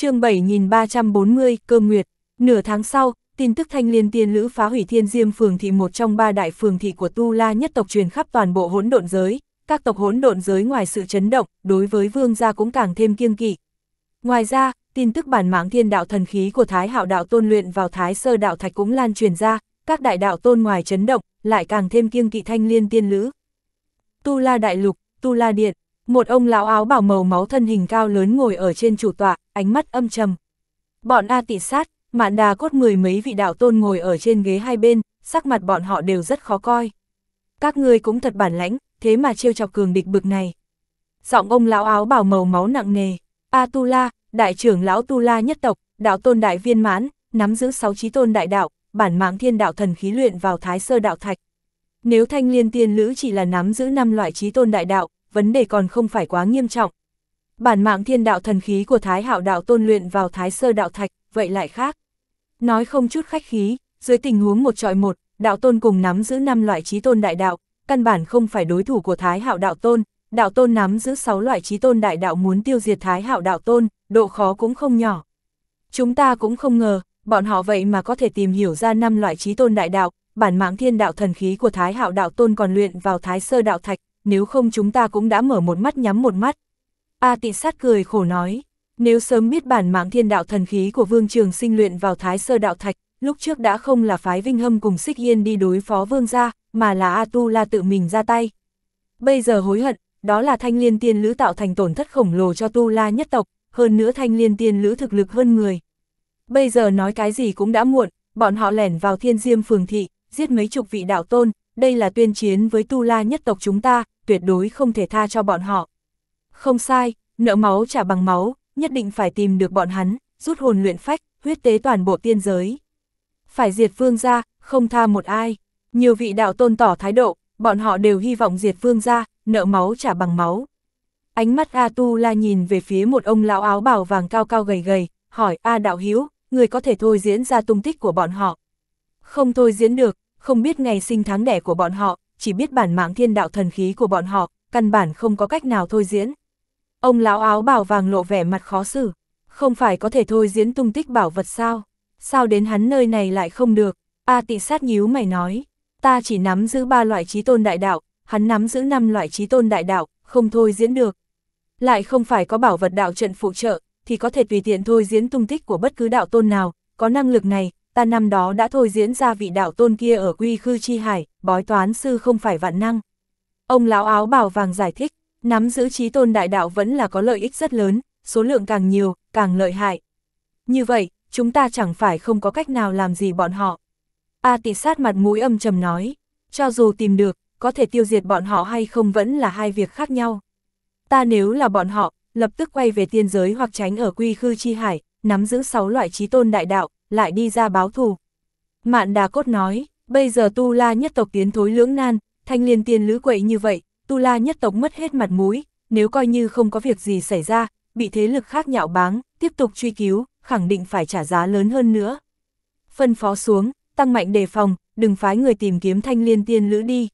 chương 7340, Cơ Nguyệt. Nửa tháng sau, tin tức thanh liên tiên lữ phá hủy thiên diêm phường thị một trong ba đại phường thị của Tu La nhất tộc truyền khắp toàn bộ hỗn độn giới. Các tộc hỗn độn giới ngoài sự chấn động, đối với vương gia cũng càng thêm kiêng kỵ. Ngoài ra, tin tức bản mãng thiên đạo thần khí của Thái Hạo đạo tôn luyện vào Thái Sơ đạo thạch cũng lan truyền ra, các đại đạo tôn ngoài chấn động, lại càng thêm kiêng kỵ thanh liên tiên lữ. Tu La đại lục, Tu La điện, một ông lão áo bảo màu máu thân hình cao lớn ngồi ở trên chủ tọa, ánh mắt âm trầm. Bọn A tị sát, mạn đà cốt mười mấy vị đạo tôn ngồi ở trên ghế hai bên, sắc mặt bọn họ đều rất khó coi. Các ngươi cũng thật bản lãnh, thế mà trêu chọc cường địch bực này. Giọng ông lão áo bảo màu máu nặng nề, A Tu La, đại trưởng lão Tu La nhất tộc, đạo tôn đại viên mãn, nắm giữ sáu trí tôn đại đạo, bản mạng thiên đạo thần khí luyện vào thái sơ đạo thạch. Nếu thanh liên tiên lữ chỉ là nắm giữ năm loại trí tôn đại đạo, vấn đề còn không phải quá nghiêm trọng. Bản mạng thiên đạo thần khí của Thái Hạo đạo tôn luyện vào Thái Sơ đạo thạch, vậy lại khác. Nói không chút khách khí, dưới tình huống một trọi một, đạo tôn cùng nắm giữ năm loại trí tôn đại đạo, căn bản không phải đối thủ của Thái Hạo đạo tôn, đạo tôn nắm giữ 6 loại trí tôn đại đạo muốn tiêu diệt Thái Hạo đạo tôn, độ khó cũng không nhỏ. Chúng ta cũng không ngờ, bọn họ vậy mà có thể tìm hiểu ra năm loại trí tôn đại đạo, bản mạng thiên đạo thần khí của Thái Hạo đạo tôn còn luyện vào Thái Sơ đạo thạch, nếu không chúng ta cũng đã mở một mắt nhắm một mắt. A tị sát cười khổ nói, nếu sớm biết bản mạng thiên đạo thần khí của Vương Trường sinh luyện vào Thái Sơ Đạo Thạch, lúc trước đã không là phái Vinh Hâm cùng Xích Yên đi đối phó Vương gia, mà là A Tu La tự mình ra tay. Bây giờ hối hận, đó là thanh liên tiên lữ tạo thành tổn thất khổng lồ cho Tu La nhất tộc, hơn nữa thanh liên tiên lữ thực lực hơn người. Bây giờ nói cái gì cũng đã muộn, bọn họ lẻn vào thiên diêm phường thị, giết mấy chục vị đạo tôn, đây là tuyên chiến với Tu La nhất tộc chúng ta, tuyệt đối không thể tha cho bọn họ. Không sai, nợ máu trả bằng máu, nhất định phải tìm được bọn hắn, rút hồn luyện phách, huyết tế toàn bộ tiên giới. Phải diệt vương gia, không tha một ai. Nhiều vị đạo tôn tỏ thái độ, bọn họ đều hy vọng diệt vương gia, nợ máu trả bằng máu. Ánh mắt A Tu La nhìn về phía một ông lão áo bào vàng cao cao gầy gầy, hỏi A Đạo Hiếu, người có thể thôi diễn ra tung tích của bọn họ. Không thôi diễn được, không biết ngày sinh tháng đẻ của bọn họ, chỉ biết bản mạng thiên đạo thần khí của bọn họ, căn bản không có cách nào thôi diễn. Ông lão áo bào vàng lộ vẻ mặt khó xử, không phải có thể thôi diễn tung tích bảo vật sao? Sao đến hắn nơi này lại không được? A à, tị sát nhíu mày nói, ta chỉ nắm giữ ba loại trí tôn đại đạo, hắn nắm giữ năm loại trí tôn đại đạo, không thôi diễn được. Lại không phải có bảo vật đạo trận phụ trợ, thì có thể tùy tiện thôi diễn tung tích của bất cứ đạo tôn nào, có năng lực này, ta năm đó đã thôi diễn ra vị đạo tôn kia ở quy khư chi hải, bói toán sư không phải vạn năng. Ông lão áo bào vàng giải thích, nắm giữ trí tôn đại đạo vẫn là có lợi ích rất lớn, số lượng càng nhiều, càng lợi hại. Như vậy, chúng ta chẳng phải không có cách nào làm gì bọn họ. A à, sát mặt mũi âm trầm nói, cho dù tìm được, có thể tiêu diệt bọn họ hay không vẫn là hai việc khác nhau. Ta nếu là bọn họ, lập tức quay về tiên giới hoặc tránh ở quy khư chi hải, nắm giữ sáu loại trí tôn đại đạo, lại đi ra báo thù. Mạn Đà Cốt nói, bây giờ Tu La nhất tộc tiến thối lưỡng nan, thanh liên tiên lữ quậy như vậy, Tu La nhất tộc mất hết mặt mũi, nếu coi như không có việc gì xảy ra, bị thế lực khác nhạo báng, tiếp tục truy cứu, khẳng định phải trả giá lớn hơn nữa. Phân phó xuống, tăng mạnh đề phòng, đừng phái người tìm kiếm thanh liên tiên lữ đi.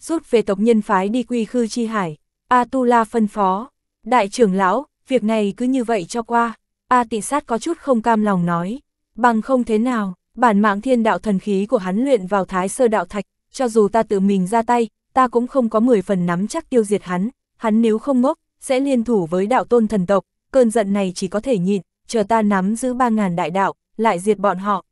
Rút về tộc nhân phái đi quy khư chi hải, A Tu La phân phó, đại trưởng lão, việc này cứ như vậy cho qua, A tị sát có chút không cam lòng nói. Bằng không thế nào, bản mạng thiên đạo thần khí của hắn luyện vào thái sơ đạo thạch, cho dù ta tự mình ra tay, ta cũng không có 10 phần nắm chắc tiêu diệt hắn, hắn nếu không ngốc, sẽ liên thủ với đạo tôn thần tộc, cơn giận này chỉ có thể nhịn, chờ ta nắm giữ 3.000 đại đạo, lại diệt bọn họ.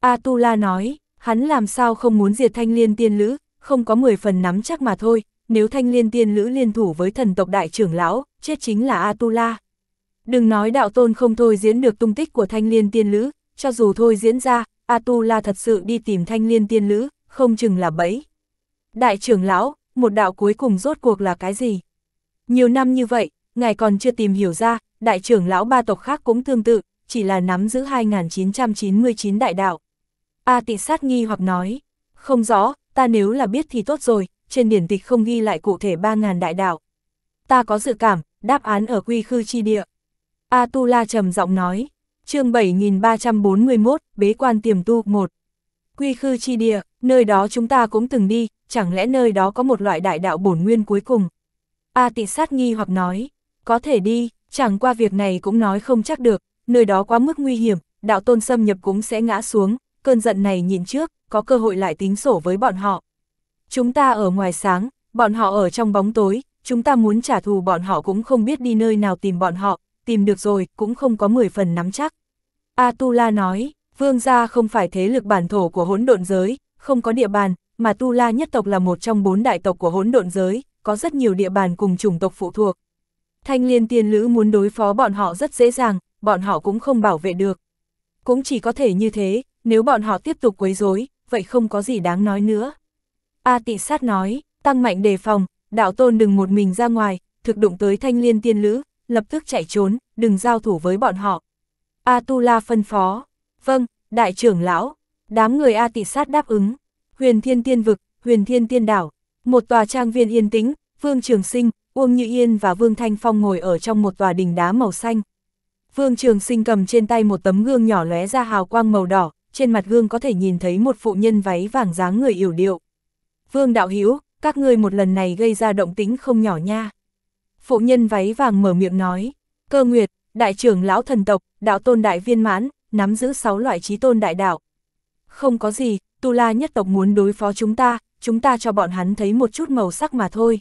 Atula nói, hắn làm sao không muốn diệt thanh liên tiên lữ, không có 10 phần nắm chắc mà thôi, nếu thanh liên tiên lữ liên thủ với thần tộc đại trưởng lão, chết chính là Atula. Đừng nói đạo tôn không thôi diễn được tung tích của thanh liên tiên lữ, cho dù thôi diễn ra, Atula thật sự đi tìm thanh liên tiên lữ, không chừng là bẫy. Đại trưởng lão, một đạo cuối cùng rốt cuộc là cái gì? Nhiều năm như vậy, ngài còn chưa tìm hiểu ra, đại trưởng lão ba tộc khác cũng tương tự, chỉ là nắm giữ 2.999 đại đạo. A à, tị sát nghi hoặc nói, không rõ, ta nếu là biết thì tốt rồi, trên điển tịch không ghi lại cụ thể 3.000 đại đạo. Ta có dự cảm, đáp án ở quy khư chi địa. A tu la trầm giọng nói, chương 7341, Bế quan tiềm tu 1. Quy khư chi địa, nơi đó chúng ta cũng từng đi, chẳng lẽ nơi đó có một loại đại đạo bổn nguyên cuối cùng? A à, tị sát nghi hoặc nói, có thể đi, chẳng qua việc này cũng nói không chắc được, nơi đó quá mức nguy hiểm, đạo tôn xâm nhập cũng sẽ ngã xuống, cơn giận này nhìn trước, có cơ hội lại tính sổ với bọn họ. Chúng ta ở ngoài sáng, bọn họ ở trong bóng tối, chúng ta muốn trả thù bọn họ cũng không biết đi nơi nào tìm bọn họ, tìm được rồi, cũng không có 10 phần nắm chắc. Atula nói, vương gia không phải thế lực bản thổ của hỗn độn giới, không có địa bàn, mà Tu La nhất tộc là một trong bốn đại tộc của hỗn độn giới, có rất nhiều địa bàn cùng chủng tộc phụ thuộc. Thanh liên tiên lữ muốn đối phó bọn họ rất dễ dàng, bọn họ cũng không bảo vệ được. Cũng chỉ có thể như thế, nếu bọn họ tiếp tục quấy rối, vậy không có gì đáng nói nữa. A tị sát nói, tăng mạnh đề phòng, đạo tôn đừng một mình ra ngoài, thực đụng tới thanh liên tiên lữ, lập tức chạy trốn, đừng giao thủ với bọn họ. Atula phân phó, vâng, đại trưởng lão, đám người A tị sát đáp ứng, huyền thiên tiên vực, huyền thiên tiên đảo, một tòa trang viên yên tĩnh, Vương Trường Sinh, Uông Như Yên và Vương Thanh Phong ngồi ở trong một tòa đỉnh đá màu xanh. Vương Trường Sinh cầm trên tay một tấm gương nhỏ lóe ra hào quang màu đỏ, trên mặt gương có thể nhìn thấy một phụ nhân váy vàng dáng người yểu điệu. Vương Đạo Hiếu, các ngươi một lần này gây ra động tĩnh không nhỏ nha phụ nhân váy vàng mở miệng nói, cơ nguyệt, đại trưởng lão thần tộc, đạo tôn đại viên mãn, nắm giữ 6 loại trí tôn đại đạo. Không có gì, Tu La nhất tộc muốn đối phó chúng ta, chúng ta cho bọn hắn thấy một chút màu sắc mà thôi.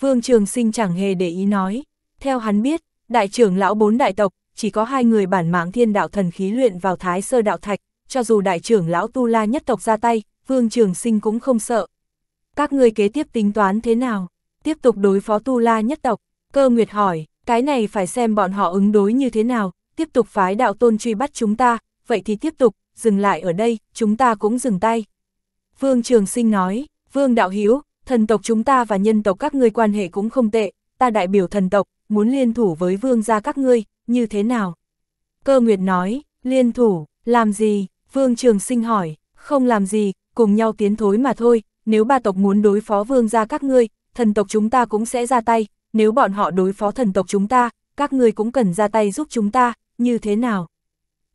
Vương Trường Sinh chẳng hề để ý nói, theo hắn biết, đại trưởng lão bốn đại tộc, chỉ có hai người bản mạng thiên đạo thần khí luyện vào thái sơ đạo thạch, cho dù đại trưởng lão Tu La nhất tộc ra tay, Vương Trường Sinh cũng không sợ. Các ngươi kế tiếp tính toán thế nào? tiếp tục đối phó Tu La nhất tộc. Cơ Nguyệt hỏi, cái này phải xem bọn họ ứng đối như thế nào, tiếp tục phái đạo tôn truy bắt chúng ta, vậy thì tiếp tục, dừng lại ở đây, chúng ta cũng dừng tay. Vương Trường Sinh nói, Vương Đạo Hiếu, thần tộc chúng ta và nhân tộc các ngươi quan hệ cũng không tệ, ta đại biểu thần tộc, muốn liên thủ với vương gia các ngươi, như thế nào? Cơ Nguyệt nói, liên thủ, làm gì? Vương Trường Sinh hỏi, không làm gì, cùng nhau tiến thối mà thôi, nếu ba tộc muốn đối phó vương gia các ngươi, thần tộc chúng ta cũng sẽ ra tay, nếu bọn họ đối phó thần tộc chúng ta, các ngươi cũng cần ra tay giúp chúng ta, như thế nào?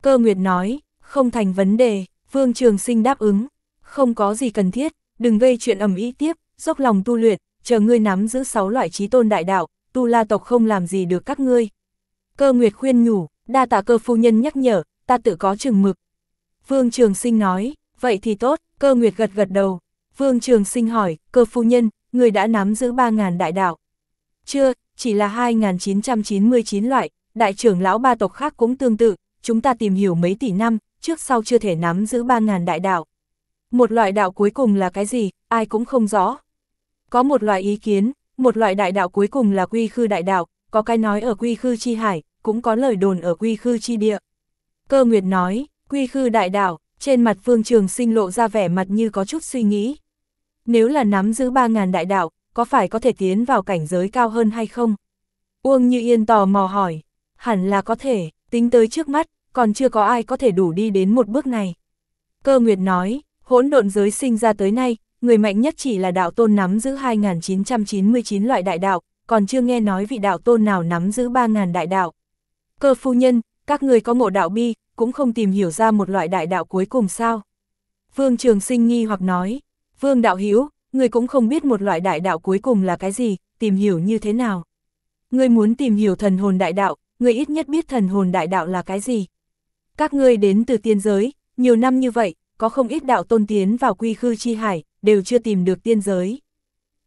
Cơ Nguyệt nói, không thành vấn đề, Vương Trường Sinh đáp ứng, không có gì cần thiết, đừng gây chuyện ầm ĩ tiếp, dốc lòng tu luyện, chờ ngươi nắm giữ sáu loại trí tôn đại đạo, tu la tộc không làm gì được các ngươi. Cơ Nguyệt khuyên nhủ, đa tạ cơ phu nhân nhắc nhở, ta tự có chừng mực. Vương Trường Sinh nói, vậy thì tốt, cơ Nguyệt gật gật đầu. Vương Trường Sinh hỏi, cơ phu nhân, người đã nắm giữ 3.000 đại đạo. Chưa, chỉ là 2.999 loại, đại trưởng lão ba tộc khác cũng tương tự, chúng ta tìm hiểu mấy tỷ năm, trước sau chưa thể nắm giữ 3.000 đại đạo. Một loại đạo cuối cùng là cái gì, ai cũng không rõ. Có một loại ý kiến, một loại đại đạo cuối cùng là quy khư đại đạo, có cái nói ở quy khư chi hải, cũng có lời đồn ở quy khư chi địa. Cơ Nguyệt nói, quy khư đại đạo, trên mặt phương Trường Sinh lộ ra vẻ mặt như có chút suy nghĩ, nếu là nắm giữ 3.000 đại đạo, có phải có thể tiến vào cảnh giới cao hơn hay không? Uông Như Yên tò mò hỏi, hẳn là có thể, tính tới trước mắt, còn chưa có ai có thể đủ đi đến một bước này. Cơ Nguyệt nói, hỗn độn giới sinh ra tới nay, người mạnh nhất chỉ là đạo tôn nắm giữ 2.999 loại đại đạo, còn chưa nghe nói vị đạo tôn nào nắm giữ 3.000 đại đạo. Cơ phu nhân, các người có ngộ đạo bi, cũng không tìm hiểu ra một loại đại đạo cuối cùng sao. Vương Trường Sinh nghi hoặc nói, Vương Đạo Hiếu, người cũng không biết một loại đại đạo cuối cùng là cái gì, tìm hiểu như thế nào. Người muốn tìm hiểu thần hồn đại đạo, người ít nhất biết thần hồn đại đạo là cái gì. Các ngươi đến từ tiên giới, nhiều năm như vậy, có không ít đạo tôn tiến vào quy khư chi hải, đều chưa tìm được tiên giới.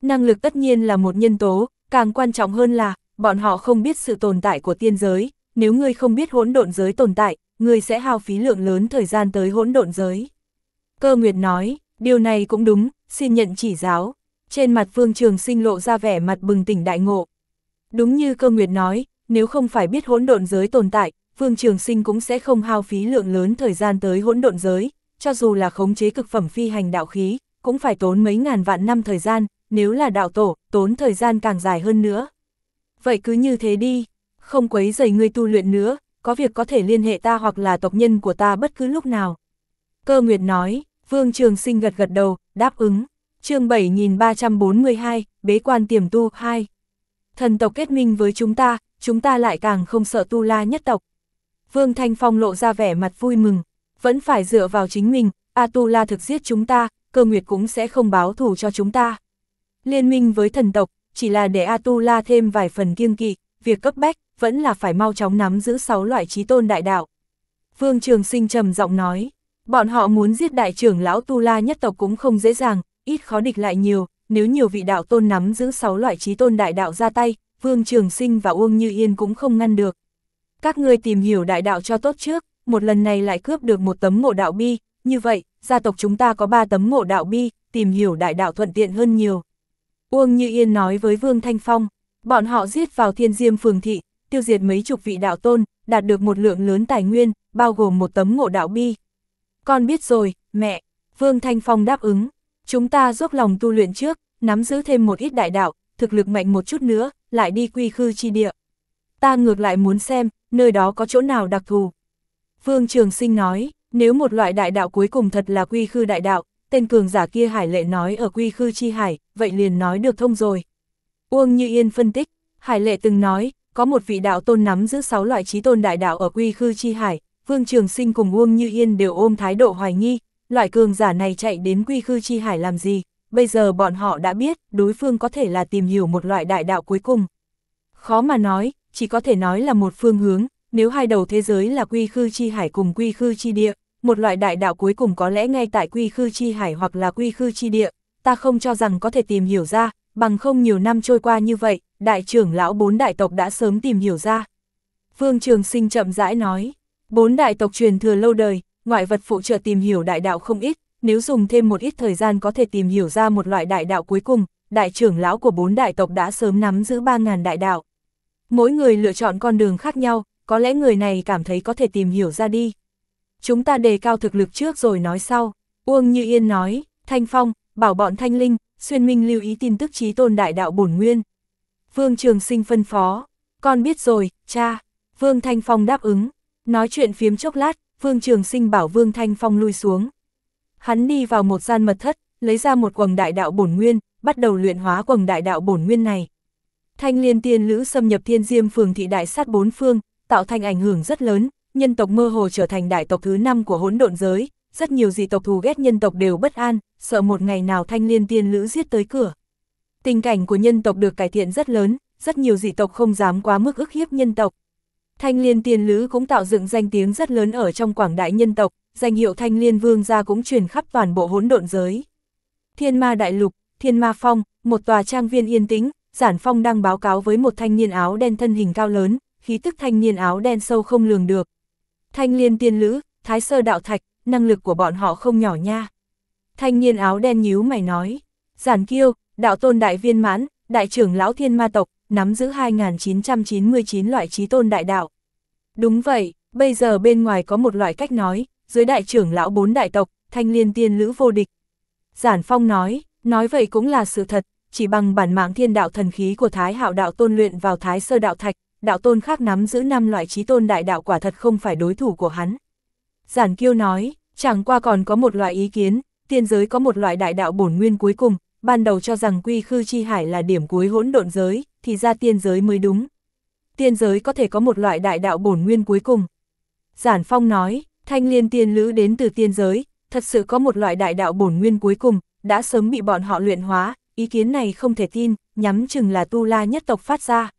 Năng lực tất nhiên là một nhân tố, càng quan trọng hơn là, bọn họ không biết sự tồn tại của tiên giới, nếu ngươi không biết hỗn độn giới tồn tại, ngươi sẽ hao phí lượng lớn thời gian tới hỗn độn giới. Cơ Nguyệt nói, Điều này cũng đúng, xin nhận chỉ giáo. Trên mặt Phương Trường Sinh lộ ra vẻ mặt bừng tỉnh đại ngộ. Đúng như cơ nguyệt nói, nếu không phải biết hỗn độn giới tồn tại, Phương Trường Sinh cũng sẽ không hao phí lượng lớn thời gian tới hỗn độn giới, cho dù là khống chế cực phẩm phi hành đạo khí, cũng phải tốn mấy ngàn vạn năm thời gian, nếu là đạo tổ, tốn thời gian càng dài hơn nữa. Vậy cứ như thế đi, không quấy rầy người tu luyện nữa, có việc có thể liên hệ ta hoặc là tộc nhân của ta bất cứ lúc nào. Cơ Nguyệt nói, Vương Trường Sinh gật gật đầu, đáp ứng. chương 7342, Bế quan tiềm tu 2. Thần tộc kết minh với chúng ta, chúng ta lại càng không sợ tu la nhất tộc. Vương Thanh Phong lộ ra vẻ mặt vui mừng, vẫn phải dựa vào chính mình, A tu la thực giết chúng ta, cơ nguyệt cũng sẽ không báo thù cho chúng ta. Liên minh với thần tộc, chỉ là để A tu la thêm vài phần kiêng kỵ, việc cấp bách, vẫn là phải mau chóng nắm giữ sáu loại trí tôn đại đạo. Vương Trường Sinh trầm giọng nói, Bọn họ muốn giết đại trưởng lão Tu La nhất tộc cũng không dễ dàng, ít khó địch lại nhiều, nếu nhiều vị đạo tôn nắm giữ 6 loại trí tôn đại đạo ra tay, Vương Trường Sinh và Uông Như Yên cũng không ngăn được. Các ngươi tìm hiểu đại đạo cho tốt trước, một lần này lại cướp được một tấm ngộ đạo bi, như vậy, gia tộc chúng ta có 3 tấm ngộ đạo bi, tìm hiểu đại đạo thuận tiện hơn nhiều. Uông Như Yên nói với Vương Thanh Phong, bọn họ giết vào thiên diêm phường thị, tiêu diệt mấy chục vị đạo tôn, đạt được một lượng lớn tài nguyên, bao gồm một tấm ngộ đạo bi. Con biết rồi, mẹ. Vương Thanh Phong đáp ứng. Chúng ta dốc lòng tu luyện trước, nắm giữ thêm một ít đại đạo, thực lực mạnh một chút nữa, lại đi quy khư chi địa. Ta ngược lại muốn xem, nơi đó có chỗ nào đặc thù. Vương Trường Sinh nói, nếu một loại đại đạo cuối cùng thật là quy khư đại đạo, tên cường giả kia hải lệ nói ở quy khư chi hải, vậy liền nói được thông rồi. Uông Như Yên phân tích, hải lệ từng nói, có một vị đạo tôn nắm giữ 6 loại trí tôn đại đạo ở quy khư chi hải, Vương Trường Sinh cùng Uông Như Yên đều ôm thái độ hoài nghi, loại cường giả này chạy đến quy khư chi hải làm gì, bây giờ bọn họ đã biết đối phương có thể là tìm hiểu một loại đại đạo cuối cùng. Khó mà nói, chỉ có thể nói là một phương hướng, nếu hai đầu thế giới là quy khư chi hải cùng quy khư chi địa, một loại đại đạo cuối cùng có lẽ ngay tại quy khư chi hải hoặc là quy khư chi địa, ta không cho rằng có thể tìm hiểu ra, bằng không nhiều năm trôi qua như vậy, đại trưởng lão bốn đại tộc đã sớm tìm hiểu ra. Vương Trường Sinh chậm rãi nói. Bốn đại tộc truyền thừa lâu đời, ngoại vật phụ trợ tìm hiểu đại đạo không ít, nếu dùng thêm một ít thời gian có thể tìm hiểu ra một loại đại đạo cuối cùng, đại trưởng lão của bốn đại tộc đã sớm nắm giữ 3.000 đại đạo. Mỗi người lựa chọn con đường khác nhau, có lẽ người này cảm thấy có thể tìm hiểu ra đi. Chúng ta đề cao thực lực trước rồi nói sau, Uông Như Yên nói, Thanh Phong, bảo bọn Thanh Linh, Xuyên Minh lưu ý tin tức trí tôn đại đạo bổn nguyên. Vương Trường Sinh phân phó, con biết rồi, cha, Vương Thanh Phong đáp ứng. Nói chuyện phiếm chốc lát, Vương Trường Sinh bảo Vương Thanh Phong lui xuống. Hắn đi vào một gian mật thất, lấy ra một quầng đại đạo bổn nguyên, bắt đầu luyện hóa quầng đại đạo bổn nguyên này. Thanh liên tiên lữ xâm nhập thiên diêm phường thị đại sát bốn phương, tạo thành ảnh hưởng rất lớn, nhân tộc mơ hồ trở thành đại tộc thứ năm của hỗn độn giới, rất nhiều dị tộc thù ghét nhân tộc đều bất an, sợ một ngày nào thanh liên tiên lữ giết tới cửa. Tình cảnh của nhân tộc được cải thiện rất lớn, rất nhiều dị tộc không dám quá mức ức hiếp nhân tộc. Thanh Liên Tiên Lữ cũng tạo dựng danh tiếng rất lớn ở trong quảng đại nhân tộc, danh hiệu Thanh Liên Vương gia cũng truyền khắp toàn bộ hỗn độn giới. Thiên Ma Đại Lục, Thiên Ma Phong, một tòa trang viên yên tĩnh, Giản Phong đang báo cáo với một thanh niên áo đen thân hình cao lớn, khí tức thanh niên áo đen sâu không lường được. Thanh Liên Tiên Lữ, Thái Sơ Đạo Thạch, năng lực của bọn họ không nhỏ nha. Thanh niên áo đen nhíu mày nói, Giản Kiêu, Đạo Tôn Đại Viên Mãn, Đại trưởng Lão Thiên Ma Tộc, nắm giữ 2.999 loại trí tôn đại đạo. Đúng vậy, bây giờ bên ngoài có một loại cách nói, dưới đại trưởng lão bốn đại tộc, thanh liên tiên lữ vô địch. Giản Phong nói, nói vậy cũng là sự thật, chỉ bằng bản mạng thiên đạo thần khí của Thái Hạo đạo tôn luyện vào Thái Sơ đạo thạch, đạo tôn khác nắm giữ năm loại trí tôn đại đạo quả thật không phải đối thủ của hắn. Giản Kiêu nói, chẳng qua còn có một loại ý kiến, tiên giới có một loại đại đạo bổn nguyên cuối cùng, ban đầu cho rằng quy khư chi hải là điểm cuối hỗn độn giới, thì ra tiên giới mới đúng. Tiên giới có thể có một loại đại đạo bổn nguyên cuối cùng. Giản Phong nói, thanh liên tiên lữ đến từ tiên giới, thật sự có một loại đại đạo bổn nguyên cuối cùng, đã sớm bị bọn họ luyện hóa, ý kiến này không thể tin, nhắm chừng là tu la nhất tộc phát ra.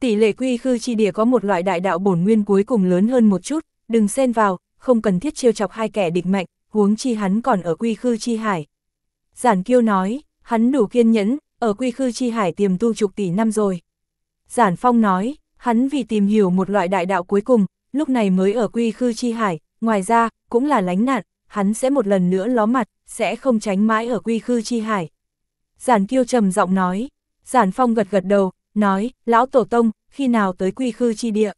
Tỷ lệ quy khư chi địa có một loại đại đạo bổn nguyên cuối cùng lớn hơn một chút, đừng xen vào, không cần thiết trêu chọc hai kẻ địch mạnh, huống chi hắn còn ở quy khư chi hải. Giản kiêu nói, hắn đủ kiên nhẫn, ở quy khư chi hải tiềm tu chục tỷ năm rồi. Giản Phong nói, hắn vì tìm hiểu một loại đại đạo cuối cùng, lúc này mới ở quy khư chi hải, ngoài ra, cũng là lánh nạn, hắn sẽ một lần nữa ló mặt, sẽ không tránh mãi ở quy khư chi hải. Giản Kiêu trầm giọng nói, Giản Phong gật gật đầu, nói, lão tổ tông, khi nào tới quy khư chi địa?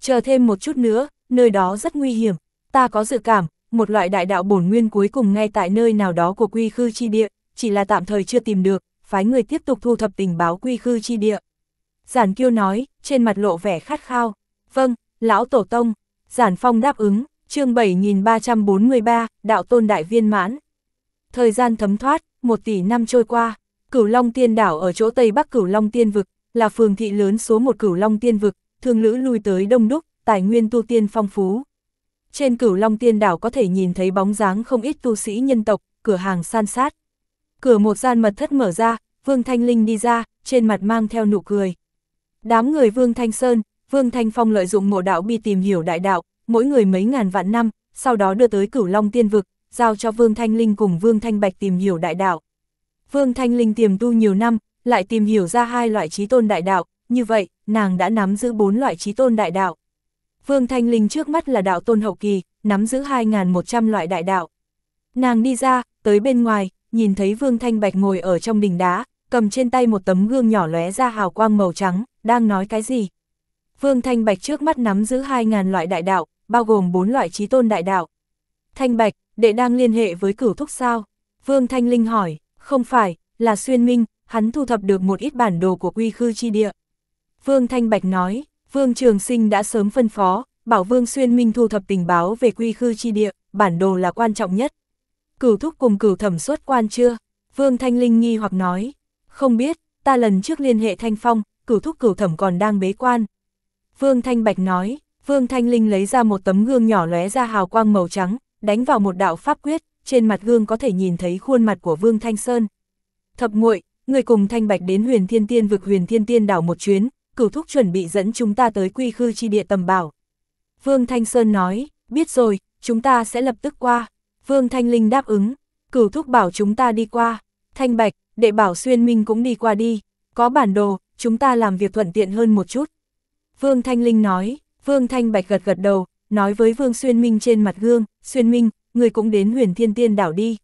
Chờ thêm một chút nữa, nơi đó rất nguy hiểm, ta có dự cảm, một loại đại đạo bổn nguyên cuối cùng ngay tại nơi nào đó của quy khư chi địa, chỉ là tạm thời chưa tìm được, phái người tiếp tục thu thập tình báo quy khư chi địa. Giản kiêu nói, trên mặt lộ vẻ khát khao. Vâng, lão tổ tông, giản phong đáp ứng, chương 7343, đạo tôn đại viên mãn. Thời gian thấm thoát, một tỷ năm trôi qua, cửu long tiên đảo ở chỗ tây bắc cửu long tiên vực, là phường thị lớn số một cửu long tiên vực, thường lữ lui tới đông đúc, tài nguyên tu tiên phong phú. Trên cửu long tiên đảo có thể nhìn thấy bóng dáng không ít tu sĩ nhân tộc, cửa hàng san sát cửa một gian mật thất mở ra, Vương Thanh Linh đi ra, trên mặt mang theo nụ cười. Đám người Vương Thanh Sơn, Vương Thanh Phong lợi dụng mộ đạo bi tìm hiểu đại đạo, mỗi người mấy ngàn vạn năm, sau đó đưa tới cửu long tiên vực, giao cho Vương Thanh Linh cùng Vương Thanh Bạch tìm hiểu đại đạo. Vương Thanh Linh tiềm tu nhiều năm, lại tìm hiểu ra hai loại trí tôn đại đạo, như vậy, nàng đã nắm giữ bốn loại trí tôn đại đạo. Vương Thanh Linh trước mắt là đạo tôn hậu kỳ, nắm giữ 2.100 loại đại đạo. Nàng đi ra, tới bên ngoài, nhìn thấy Vương Thanh Bạch ngồi ở trong đình đá, cầm trên tay một tấm gương nhỏ lóe ra hào quang màu trắng, đang nói cái gì. Vương Thanh Bạch trước mắt nắm giữ 2.000 loại đại đạo, bao gồm 4 loại trí tôn đại đạo. Thanh Bạch, đệ đang liên hệ với cửu thúc sao? Vương Thanh Linh hỏi, không phải, là xuyên minh, hắn thu thập được một ít bản đồ của quy khư chi địa. Vương Thanh Bạch nói, Vương Trường Sinh đã sớm phân phó, bảo Vương Xuyên Minh thu thập tình báo về quy khư chi địa, bản đồ là quan trọng nhất cửu thúc cùng cửu thẩm xuất quan chưa? Vương Thanh Linh nghi hoặc nói, không biết, ta lần trước liên hệ Thanh Phong, cửu thúc cửu thẩm còn đang bế quan. Vương Thanh Bạch nói, Vương Thanh Linh lấy ra một tấm gương nhỏ lóe ra hào quang màu trắng, đánh vào một đạo pháp quyết, trên mặt gương có thể nhìn thấy khuôn mặt của Vương Thanh Sơn. Thập muội người cùng Thanh Bạch đến huyền thiên tiên vực huyền thiên tiên đảo một chuyến, cửu thúc chuẩn bị dẫn chúng ta tới quy khư chi địa tầm bảo. Vương Thanh Sơn nói, biết rồi, chúng ta sẽ lập tức qua. Vương Thanh Linh đáp ứng, cửu thúc bảo chúng ta đi qua, Thanh Bạch, đệ bảo Xuyên Minh cũng đi qua đi, có bản đồ, chúng ta làm việc thuận tiện hơn một chút. Vương Thanh Linh nói, Vương Thanh Bạch gật gật đầu, nói với Vương Xuyên Minh trên mặt gương, Xuyên Minh, người cũng đến huyền thiên tiên đảo đi.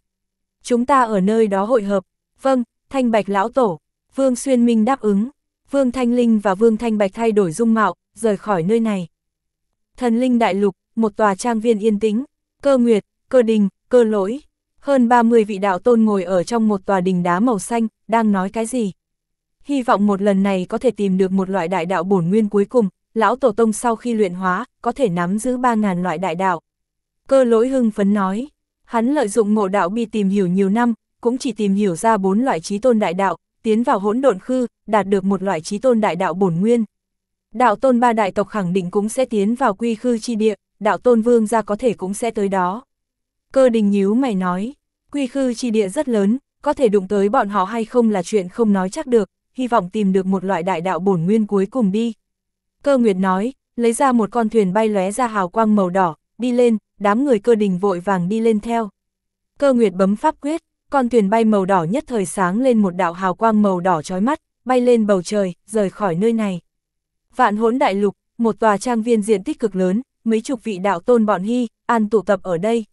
Chúng ta ở nơi đó hội hợp, vâng, Thanh Bạch lão tổ, Vương Xuyên Minh đáp ứng, Vương Thanh Linh và Vương Thanh Bạch thay đổi dung mạo, rời khỏi nơi này. Thần Linh Đại Lục, một tòa trang viên yên tĩnh, cơ nguyệt, cơ đình, cơ lỗi, hơn 30 vị đạo tôn ngồi ở trong một tòa đình đá màu xanh, đang nói cái gì. Hy vọng một lần này có thể tìm được một loại đại đạo bổn nguyên cuối cùng, lão tổ tông sau khi luyện hóa, có thể nắm giữ 3.000 loại đại đạo. Cơ lỗi hưng phấn nói, hắn lợi dụng ngộ đạo bi tìm hiểu nhiều năm, cũng chỉ tìm hiểu ra bốn loại trí tôn đại đạo, tiến vào hỗn độn khư, đạt được một loại trí tôn đại đạo bổn nguyên. Đạo tôn ba đại tộc khẳng định cũng sẽ tiến vào quy khư chi địa, đạo tôn vương gia có thể cũng sẽ tới đó. Cơ đình nhíu mày nói, quy khư chi địa rất lớn, có thể đụng tới bọn họ hay không là chuyện không nói chắc được, hy vọng tìm được một loại đại đạo bổn nguyên cuối cùng đi. Cơ Nguyệt nói, lấy ra một con thuyền bay lóe ra hào quang màu đỏ, đi lên, đám người cơ đình vội vàng đi lên theo. Cơ Nguyệt bấm pháp quyết, con thuyền bay màu đỏ nhất thời sáng lên một đạo hào quang màu đỏ chói mắt, bay lên bầu trời, rời khỏi nơi này. Vạn hỗn đại lục, một tòa trang viên diện tích cực lớn, mấy chục vị đạo tôn bọn hy, an tụ tập ở đây.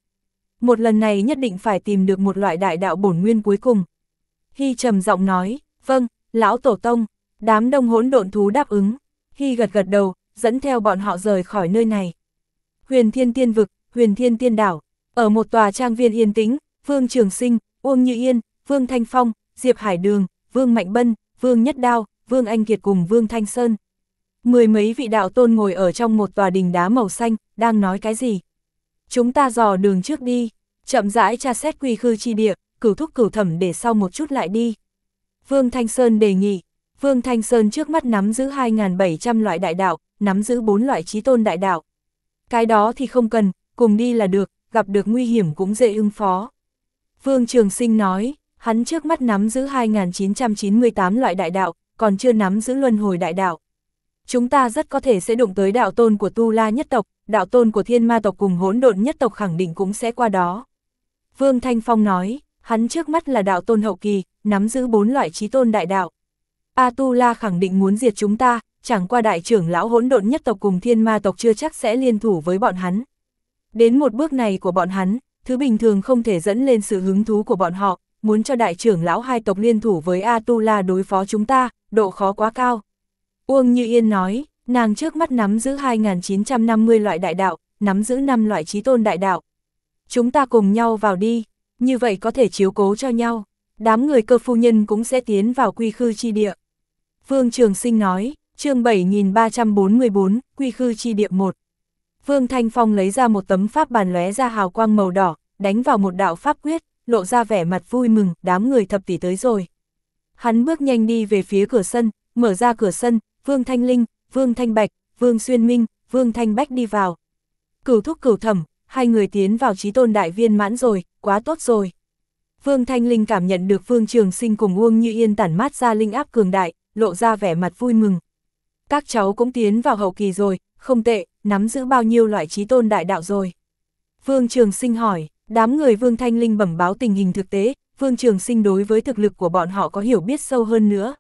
Một lần này nhất định phải tìm được một loại đại đạo bổn nguyên cuối cùng. Hy trầm giọng nói, vâng, lão tổ tông, đám đông hỗn độn thú đáp ứng. Hy gật gật đầu, dẫn theo bọn họ rời khỏi nơi này. Huyền thiên tiên vực, huyền thiên tiên đảo, ở một tòa trang viên yên tĩnh, Vương Trường Sinh, Uông Như Yên, Vương Thanh Phong, Diệp Hải Đường, Vương Mạnh Bân, Vương Nhất Đao, Vương Anh Kiệt cùng Vương Thanh Sơn. Mười mấy vị đạo tôn ngồi ở trong một tòa đình đá màu xanh, đang nói cái gì? Chúng ta dò đường trước đi, chậm rãi tra xét quy khư chi địa, cửu thúc cửu thẩm để sau một chút lại đi. Vương Thanh Sơn đề nghị, Vương Thanh Sơn trước mắt nắm giữ 2.700 loại đại đạo, nắm giữ 4 loại trí tôn đại đạo. Cái đó thì không cần, cùng đi là được, gặp được nguy hiểm cũng dễ ứng phó. Vương Trường Sinh nói, hắn trước mắt nắm giữ 2.998 loại đại đạo, còn chưa nắm giữ luân hồi đại đạo chúng ta rất có thể sẽ đụng tới đạo tôn của Tu La nhất tộc, đạo tôn của thiên ma tộc cùng hỗn độn nhất tộc khẳng định cũng sẽ qua đó. Vương Thanh Phong nói, hắn trước mắt là đạo tôn hậu kỳ, nắm giữ bốn loại trí tôn đại đạo. A-tu-la khẳng định muốn diệt chúng ta, chẳng qua đại trưởng lão hỗn độn nhất tộc cùng thiên ma tộc chưa chắc sẽ liên thủ với bọn hắn. Đến một bước này của bọn hắn, thứ bình thường không thể dẫn lên sự hứng thú của bọn họ, muốn cho đại trưởng lão hai tộc liên thủ với A-tu-la đối phó chúng ta, độ khó quá cao. Uông Như Yên nói, nàng trước mắt nắm giữ 2.950 loại đại đạo, nắm giữ 5 loại trí tôn đại đạo. Chúng ta cùng nhau vào đi, như vậy có thể chiếu cố cho nhau. Đám người cơ phu nhân cũng sẽ tiến vào quy khư chi địa. Vương Trường Sinh nói, chương 7344, quy khư chi địa 1. Vương Thanh Phong lấy ra một tấm pháp bàn lóe ra hào quang màu đỏ, đánh vào một đạo pháp quyết, lộ ra vẻ mặt vui mừng, đám người thập tỷ tới rồi. Hắn bước nhanh đi về phía cửa sân, mở ra cửa sân, Vương Thanh Linh, Vương Thanh Bạch, Vương Xuyên Minh, Vương Thanh Bách đi vào. Cửu thúc cửu thẩm, hai người tiến vào trí tôn đại viên mãn rồi, quá tốt rồi. Vương Thanh Linh cảm nhận được Vương Trường Sinh cùng Uông Như Yên tản mát ra linh áp cường đại, lộ ra vẻ mặt vui mừng. Các cháu cũng tiến vào hậu kỳ rồi, không tệ, nắm giữ bao nhiêu loại trí tôn đại đạo rồi. Vương Trường Sinh hỏi, đám người Vương Thanh Linh bẩm báo tình hình thực tế, Vương Trường Sinh đối với thực lực của bọn họ có hiểu biết sâu hơn nữa.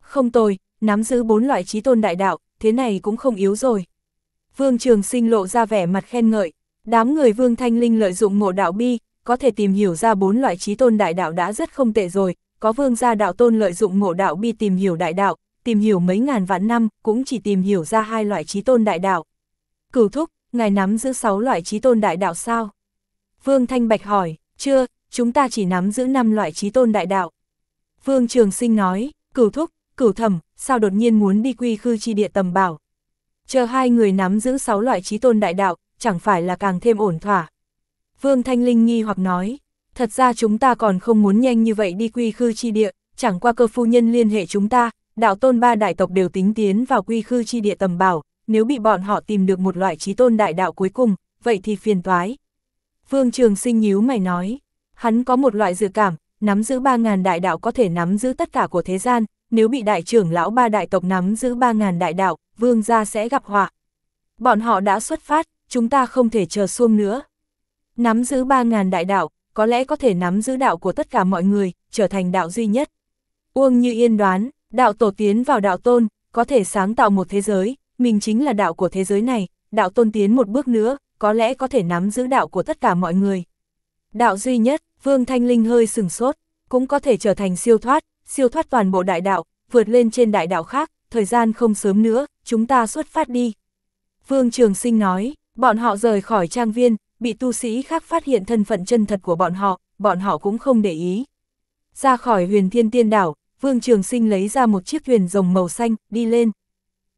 Không tồi, nắm giữ bốn loại trí tôn đại đạo, thế này cũng không yếu rồi. Vương Trường Sinh lộ ra vẻ mặt khen ngợi, đám người Vương Thanh Linh lợi dụng ngộ đạo bi, có thể tìm hiểu ra bốn loại trí tôn đại đạo đã rất không tệ rồi, có Vương gia đạo tôn lợi dụng ngộ đạo bi tìm hiểu đại đạo, tìm hiểu mấy ngàn vạn năm, cũng chỉ tìm hiểu ra hai loại trí tôn đại đạo. Cửu thúc, ngài nắm giữ sáu loại trí tôn đại đạo sao? Vương Thanh Bạch hỏi, chưa, chúng ta chỉ nắm giữ năm loại trí tôn đại đạo. Vương Trường Sinh nói, cửu thúc, cửu thẩm, sao đột nhiên muốn đi quy khư chi địa tầm bảo. Chờ hai người nắm giữ sáu loại trí tôn đại đạo, chẳng phải là càng thêm ổn thỏa. Vương Thanh Linh nghi hoặc nói, thật ra chúng ta còn không muốn nhanh như vậy đi quy khư chi địa, chẳng qua cơ phu nhân liên hệ chúng ta, đạo tôn ba đại tộc đều tính tiến vào quy khư chi địa tầm bảo, nếu bị bọn họ tìm được một loại trí tôn đại đạo cuối cùng, vậy thì phiền toái. Vương Trường Sinh nhíu mày nói, hắn có một loại dự cảm, nắm giữ ba ngàn đại đạo có thể nắm giữ tất cả của thế gian, nếu bị đại trưởng lão ba đại tộc nắm giữ 3.000 đại đạo, vương gia sẽ gặp họa. Bọn họ đã xuất phát, chúng ta không thể chờ xuông nữa. Nắm giữ 3.000 đại đạo, có lẽ có thể nắm giữ đạo của tất cả mọi người, trở thành đạo duy nhất. Uông như yên đoán, đạo tổ tiến vào đạo tôn, có thể sáng tạo một thế giới, mình chính là đạo của thế giới này, đạo tôn tiến một bước nữa, có lẽ có thể nắm giữ đạo của tất cả mọi người. Đạo duy nhất, Vương Thanh Linh hơi sừng sốt, cũng có thể trở thành siêu thoát, siêu thoát toàn bộ đại đạo, vượt lên trên đại đạo khác, thời gian không sớm nữa, chúng ta xuất phát đi. Vương Trường Sinh nói, bọn họ rời khỏi trang viên, bị tu sĩ khác phát hiện thân phận chân thật của bọn họ, bọn họ cũng không để ý. Ra khỏi huyền thiên tiên đảo, Vương Trường Sinh lấy ra một chiếc thuyền rồng màu xanh, đi lên.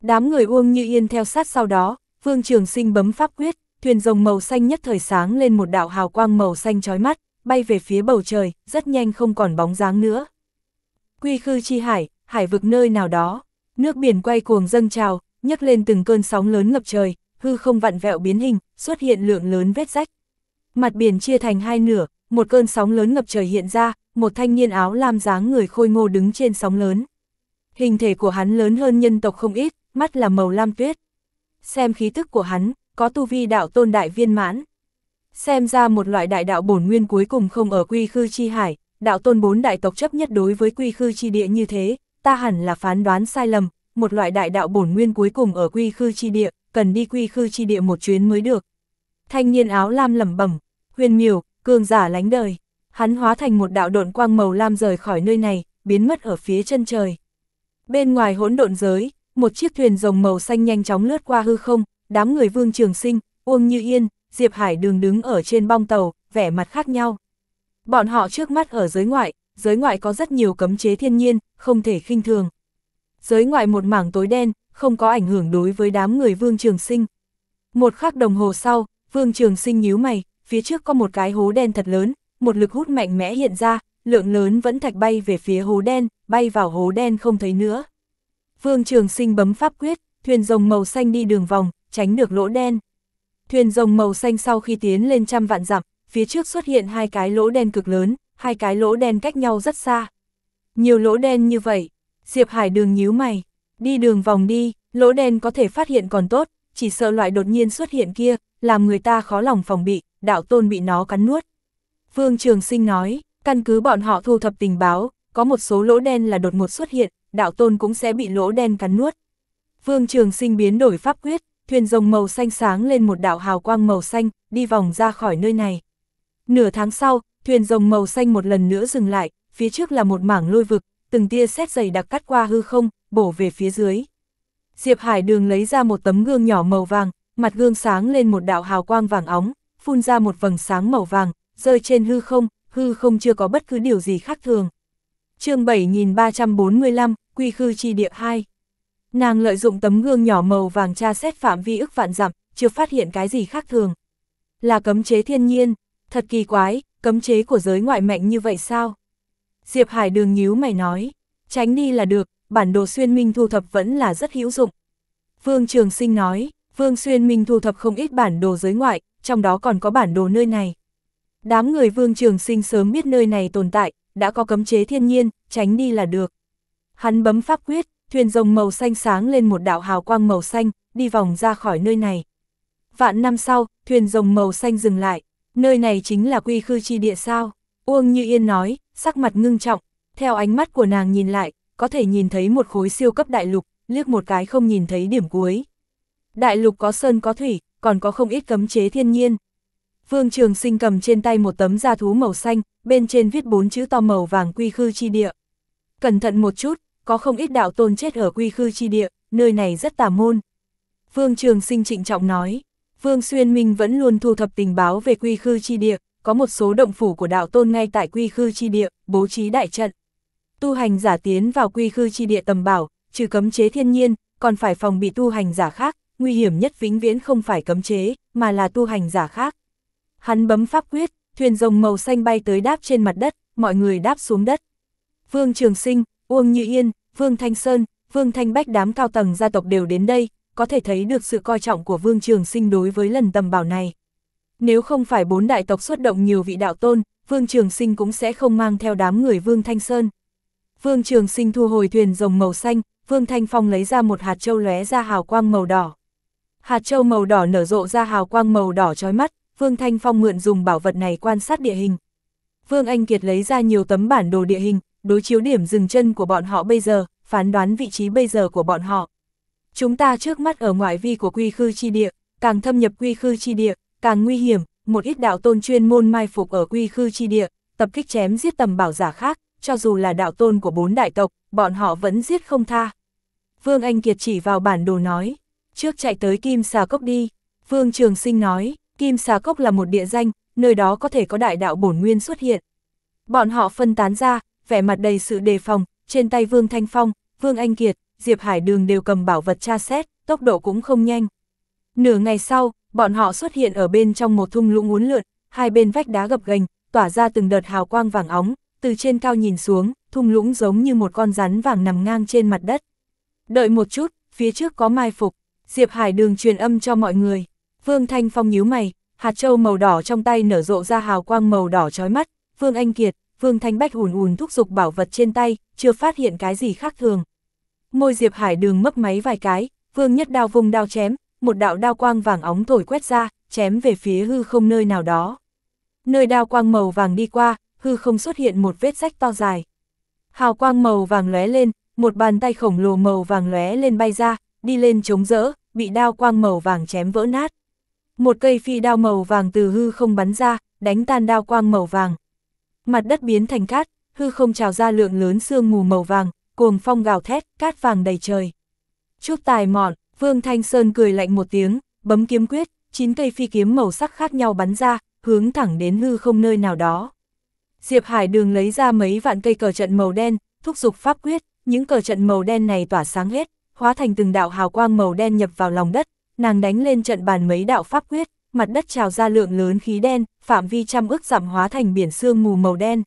Đám người uông như yên theo sát sau đó, Vương Trường Sinh bấm pháp quyết, thuyền rồng màu xanh nhất thời sáng lên một đạo hào quang màu xanh chói mắt, bay về phía bầu trời, rất nhanh không còn bóng dáng nữa quy khư chi hải, hải vực nơi nào đó, nước biển quay cuồng dâng trào, nhấc lên từng cơn sóng lớn ngập trời, hư không vặn vẹo biến hình, xuất hiện lượng lớn vết rách. Mặt biển chia thành hai nửa, một cơn sóng lớn ngập trời hiện ra, một thanh niên áo lam dáng người khôi ngô đứng trên sóng lớn. Hình thể của hắn lớn hơn nhân tộc không ít, mắt là màu lam tuyết. Xem khí tức của hắn, có tu vi đạo tôn đại viên mãn. Xem ra một loại đại đạo bổn nguyên cuối cùng không ở quy khư chi hải, đạo tôn bốn đại tộc chấp nhất đối với quy khư chi địa như thế, ta hẳn là phán đoán sai lầm, một loại đại đạo bổn nguyên cuối cùng ở quy khư chi địa, cần đi quy khư chi địa một chuyến mới được. Thanh niên áo lam lẩm bẩm, huyền miều cường giả lánh đời, hắn hóa thành một đạo độn quang màu lam rời khỏi nơi này, biến mất ở phía chân trời. Bên ngoài hỗn độn giới, một chiếc thuyền rồng màu xanh nhanh chóng lướt qua hư không, đám người Vương Trường Sinh, Uông Như Yên, Diệp Hải Đường đứng ở trên bong tàu, vẻ mặt khác nhau. Bọn họ trước mắt ở giới ngoại, giới ngoại có rất nhiều cấm chế thiên nhiên, không thể khinh thường. Giới ngoại một mảng tối đen, không có ảnh hưởng đối với đám người Vương Trường Sinh. Một khắc đồng hồ sau, Vương Trường Sinh nhíu mày, phía trước có một cái hố đen thật lớn, một lực hút mạnh mẽ hiện ra, lượng lớn vẫn thạch bay về phía hố đen, bay vào hố đen không thấy nữa. Vương Trường Sinh bấm pháp quyết, thuyền rồng màu xanh đi đường vòng, tránh được lỗ đen. Thuyền rồng màu xanh sau khi tiến lên trăm vạn dặm, phía trước xuất hiện hai cái lỗ đen cực lớn, hai cái lỗ đen cách nhau rất xa. Nhiều lỗ đen như vậy, Diệp Hải đường nhíu mày, đi đường vòng đi, lỗ đen có thể phát hiện còn tốt, chỉ sợ loại đột nhiên xuất hiện kia, làm người ta khó lòng phòng bị, đạo tôn bị nó cắn nuốt. Vương Trường Sinh nói, căn cứ bọn họ thu thập tình báo, có một số lỗ đen là đột ngột xuất hiện, đạo tôn cũng sẽ bị lỗ đen cắn nuốt. Vương Trường Sinh biến đổi pháp quyết, thuyền rồng màu xanh sáng lên một đạo hào quang màu xanh, đi vòng ra khỏi nơi này. Nửa tháng sau, thuyền rồng màu xanh một lần nữa dừng lại, phía trước là một mảng lôi vực, từng tia xét dày đặc cắt qua hư không, bổ về phía dưới. Diệp Hải Đường lấy ra một tấm gương nhỏ màu vàng, mặt gương sáng lên một đạo hào quang vàng óng, phun ra một vầng sáng màu vàng, rơi trên hư không, hư không chưa có bất cứ điều gì khác thường. chương 7345, Quy Khư Chi Địa 2 Nàng lợi dụng tấm gương nhỏ màu vàng tra xét phạm vi ức vạn dặm, chưa phát hiện cái gì khác thường. Là cấm chế thiên nhiên, Thật kỳ quái, cấm chế của giới ngoại mạnh như vậy sao? Diệp Hải đường nhíu mày nói, tránh đi là được, bản đồ xuyên minh thu thập vẫn là rất hữu dụng. Vương Trường Sinh nói, Vương Xuyên Minh thu thập không ít bản đồ giới ngoại, trong đó còn có bản đồ nơi này. Đám người Vương Trường Sinh sớm biết nơi này tồn tại, đã có cấm chế thiên nhiên, tránh đi là được. Hắn bấm pháp quyết, thuyền rồng màu xanh sáng lên một đạo hào quang màu xanh, đi vòng ra khỏi nơi này. Vạn năm sau, thuyền rồng màu xanh dừng lại, Nơi này chính là quy khư chi địa sao? Uông Như Yên nói, sắc mặt ngưng trọng, theo ánh mắt của nàng nhìn lại, có thể nhìn thấy một khối siêu cấp đại lục, liếc một cái không nhìn thấy điểm cuối. Đại lục có sơn có thủy, còn có không ít cấm chế thiên nhiên. Vương Trường Sinh cầm trên tay một tấm da thú màu xanh, bên trên viết bốn chữ to màu vàng quy khư chi địa. Cẩn thận một chút, có không ít đạo tôn chết ở quy khư chi địa, nơi này rất tà môn. Vương Trường Sinh trịnh trọng nói. Vương Xuyên Minh vẫn luôn thu thập tình báo về quy khư chi địa, có một số động phủ của đạo tôn ngay tại quy khư chi địa, bố trí đại trận. Tu hành giả tiến vào quy khư chi địa tầm bảo, trừ cấm chế thiên nhiên, còn phải phòng bị tu hành giả khác, nguy hiểm nhất vĩnh viễn không phải cấm chế, mà là tu hành giả khác. Hắn bấm pháp quyết, thuyền rồng màu xanh bay tới đáp trên mặt đất, mọi người đáp xuống đất. Vương Trường Sinh, Uông Như Yên, Vương Thanh Sơn, Vương Thanh Bách đám cao tầng gia tộc đều đến đây, có thể thấy được sự coi trọng của Vương Trường Sinh đối với lần tầm bảo này. Nếu không phải bốn đại tộc xuất động nhiều vị đạo tôn, Vương Trường Sinh cũng sẽ không mang theo đám người Vương Thanh Sơn. Vương Trường Sinh thu hồi thuyền rồng màu xanh, Vương Thanh Phong lấy ra một hạt châu lóe ra hào quang màu đỏ. Hạt châu màu đỏ nở rộ ra hào quang màu đỏ chói mắt, Vương Thanh Phong mượn dùng bảo vật này quan sát địa hình. Vương Anh Kiệt lấy ra nhiều tấm bản đồ địa hình, đối chiếu điểm dừng chân của bọn họ bây giờ, phán đoán vị trí bây giờ của bọn họ. Chúng ta trước mắt ở ngoại vi của quy khư chi địa, càng thâm nhập quy khư chi địa, càng nguy hiểm, một ít đạo tôn chuyên môn mai phục ở quy khư chi địa, tập kích chém giết tầm bảo giả khác, cho dù là đạo tôn của bốn đại tộc, bọn họ vẫn giết không tha. Vương Anh Kiệt chỉ vào bản đồ nói, trước chạy tới Kim Xà Cốc đi. Vương Trường Sinh nói, Kim Xà Cốc là một địa danh, nơi đó có thể có đại đạo bổn nguyên xuất hiện. Bọn họ phân tán ra, vẻ mặt đầy sự đề phòng, trên tay Vương Thanh Phong, Vương Anh Kiệt, Diệp Hải Đường đều cầm bảo vật tra xét, tốc độ cũng không nhanh. Nửa ngày sau, bọn họ xuất hiện ở bên trong một thung lũng uốn lượn, hai bên vách đá gập ghềnh, tỏa ra từng đợt hào quang vàng óng, từ trên cao nhìn xuống, thung lũng giống như một con rắn vàng nằm ngang trên mặt đất. Đợi một chút, phía trước có mai phục, Diệp Hải Đường truyền âm cho mọi người. Vương Thanh Phong nhíu mày, hạt châu màu đỏ trong tay nở rộ ra hào quang màu đỏ chói mắt, Vương Anh Kiệt, Vương Thanh Bách hùn hùn thúc giục bảo vật trên tay, chưa phát hiện cái gì khác thường. Môi Diệp Hải đường mấp máy vài cái, Vương Nhất Đao vung đao chém, một đạo đao quang vàng óng thổi quét ra, chém về phía hư không nơi nào đó. Nơi đao quang màu vàng đi qua, hư không xuất hiện một vết rách to dài. Hào quang màu vàng lóe lên, một bàn tay khổng lồ màu vàng lóe lên bay ra, đi lên chống rỡ, bị đao quang màu vàng chém vỡ nát. Một cây phi đao màu vàng từ hư không bắn ra, đánh tan đao quang màu vàng. Mặt đất biến thành cát, hư không trào ra lượng lớn sương mù màu vàng, cuồng phong gào thét, cát vàng đầy trời. Chút tài mọn, Vương Thanh Sơn cười lạnh một tiếng, bấm kiếm quyết, chín cây phi kiếm màu sắc khác nhau bắn ra, hướng thẳng đến hư không nơi nào đó. Diệp Hải Đường lấy ra mấy vạn cây cờ trận màu đen, thúc dục pháp quyết, những cờ trận màu đen này tỏa sáng hết, hóa thành từng đạo hào quang màu đen nhập vào lòng đất, nàng đánh lên trận bàn mấy đạo pháp quyết, mặt đất trào ra lượng lớn khí đen, phạm vi trăm ước giảm hóa thành biển sương mù màu đen.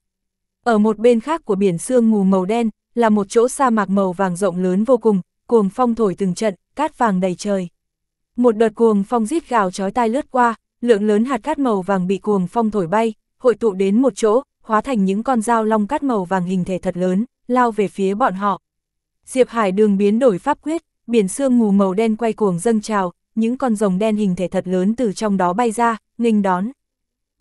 Ở một bên khác của biển sương mù màu đen, là một chỗ sa mạc màu vàng rộng lớn vô cùng, cuồng phong thổi từng trận, cát vàng đầy trời. Một đợt cuồng phong rít gào chói tai lướt qua, lượng lớn hạt cát màu vàng bị cuồng phong thổi bay, hội tụ đến một chỗ, hóa thành những con dao long cát màu vàng hình thể thật lớn, lao về phía bọn họ. Diệp Hải đường biến đổi pháp quyết, biển sương mù màu đen quay cuồng dâng trào, những con rồng đen hình thể thật lớn từ trong đó bay ra, nghênh đón.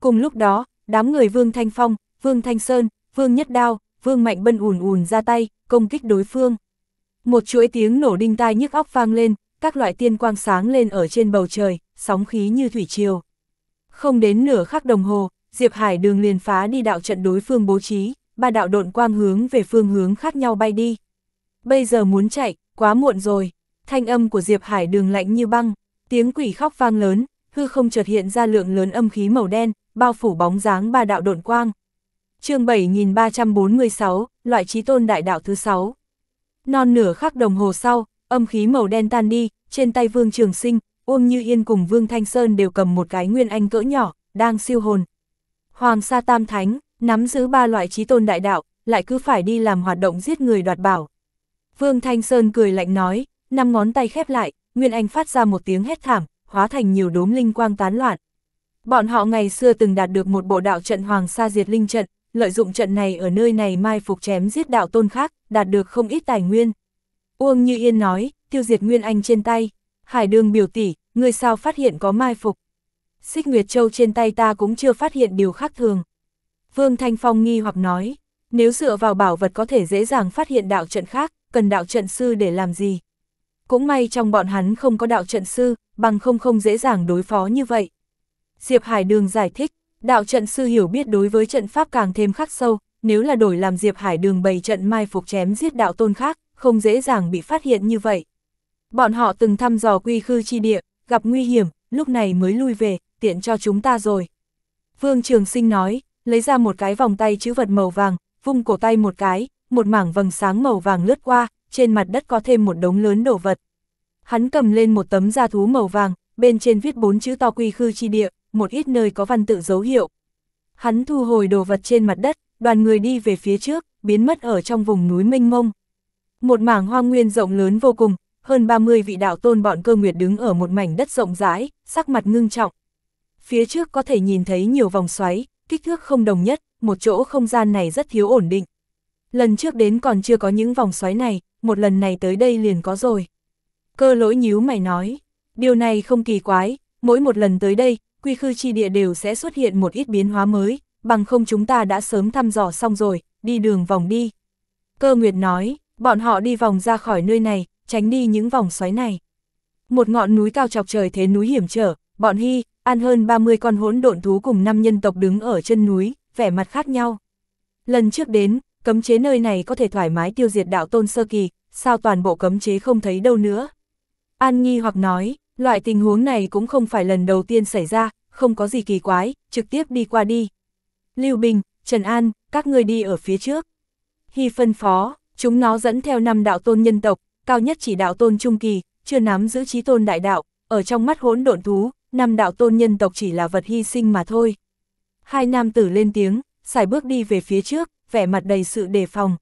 Cùng lúc đó, đám người Vương Thanh Phong, Vương Thanh Sơn, Vương Nhất Đao, Vương Mạnh Bân ùn ùn ra tay, công kích đối phương. Một chuỗi tiếng nổ đinh tai nhức óc vang lên, các loại tiên quang sáng lên ở trên bầu trời, sóng khí như thủy triều. Không đến nửa khắc đồng hồ, Diệp Hải đường liền phá đi đạo trận đối phương bố trí, ba đạo độn quang hướng về phương hướng khác nhau bay đi. Bây giờ muốn chạy, quá muộn rồi. Thanh âm của Diệp Hải đường lạnh như băng, tiếng quỷ khóc vang lớn, hư không chợt hiện ra lượng lớn âm khí màu đen, bao phủ bóng dáng ba đạo độn quang chương 7346, loại trí tôn đại đạo thứ 6. Non nửa khắc đồng hồ sau, âm khí màu đen tan đi, trên tay Vương Trường Sinh, Uông Như Yên cùng Vương Thanh Sơn đều cầm một cái nguyên anh cỡ nhỏ, đang siêu hồn. Hoàng Sa Tam Thánh, nắm giữ ba loại trí tôn đại đạo, lại cứ phải đi làm hoạt động giết người đoạt bảo. Vương Thanh Sơn cười lạnh nói, năm ngón tay khép lại, Nguyên Anh phát ra một tiếng hét thảm, hóa thành nhiều đốm linh quang tán loạn. Bọn họ ngày xưa từng đạt được một bộ đạo trận Hoàng Sa Diệt Linh trận, lợi dụng trận này ở nơi này mai phục chém giết đạo tôn khác, đạt được không ít tài nguyên. Uông Như Yên nói, tiêu diệt Nguyên Anh trên tay, Hải Đường biểu tỷ, người sao phát hiện có mai phục. Xích Nguyệt Châu trên tay ta cũng chưa phát hiện điều khác thường. Vương Thanh Phong nghi hoặc nói, nếu dựa vào bảo vật có thể dễ dàng phát hiện đạo trận khác, cần đạo trận sư để làm gì? Cũng may trong bọn hắn không có đạo trận sư, bằng không không dễ dàng đối phó như vậy. Diệp Hải Đường giải thích, Đạo trận sư hiểu biết đối với trận pháp càng thêm khắc sâu, nếu là đổi làm Diệp Hải đường bày trận mai phục chém giết đạo tôn khác, không dễ dàng bị phát hiện như vậy. Bọn họ từng thăm dò quy khư chi địa, gặp nguy hiểm, lúc này mới lui về, tiện cho chúng ta rồi. Vương Trường Sinh nói, lấy ra một cái vòng tay chữ vật màu vàng, vung cổ tay một cái, một mảng vầng sáng màu vàng lướt qua, trên mặt đất có thêm một đống lớn đồ vật. Hắn cầm lên một tấm da thú màu vàng, bên trên viết bốn chữ to quy khư chi địa, một ít nơi có văn tự dấu hiệu. Hắn thu hồi đồ vật trên mặt đất, đoàn người đi về phía trước, biến mất ở trong vùng núi mênh mông. Một mảng hoang nguyên rộng lớn vô cùng, hơn 30 vị đạo tôn bọn cơ nguyệt đứng ở một mảnh đất rộng rãi, sắc mặt ngưng trọng. Phía trước có thể nhìn thấy nhiều vòng xoáy, kích thước không đồng nhất, một chỗ không gian này rất thiếu ổn định. Lần trước đến còn chưa có những vòng xoáy này, một lần này tới đây liền có rồi. Cơ lỗi nhíu mày nói, điều này không kỳ quái, mỗi một lần tới đây, quy khư chi địa đều sẽ xuất hiện một ít biến hóa mới, bằng không chúng ta đã sớm thăm dò xong rồi, đi đường vòng đi. Cơ Nguyệt nói, bọn họ đi vòng ra khỏi nơi này, tránh đi những vòng xoáy này. Một ngọn núi cao chọc trời thế núi hiểm trở, bọn Hy, ăn hơn 30 con hỗn độn thú cùng năm nhân tộc đứng ở chân núi, vẻ mặt khác nhau. Lần trước đến, cấm chế nơi này có thể thoải mái tiêu diệt đạo tôn sơ kỳ, sao toàn bộ cấm chế không thấy đâu nữa. An nghi hoặc nói, Loại tình huống này cũng không phải lần đầu tiên xảy ra, không có gì kỳ quái, trực tiếp đi qua đi. Lưu Bình, Trần An, các ngươi đi ở phía trước. Hy phân phó, chúng nó dẫn theo năm đạo tôn nhân tộc, cao nhất chỉ đạo tôn trung kỳ, chưa nắm giữ trí tôn đại đạo, ở trong mắt hỗn độn thú, năm đạo tôn nhân tộc chỉ là vật hy sinh mà thôi. Hai nam tử lên tiếng, xài bước đi về phía trước, vẻ mặt đầy sự đề phòng.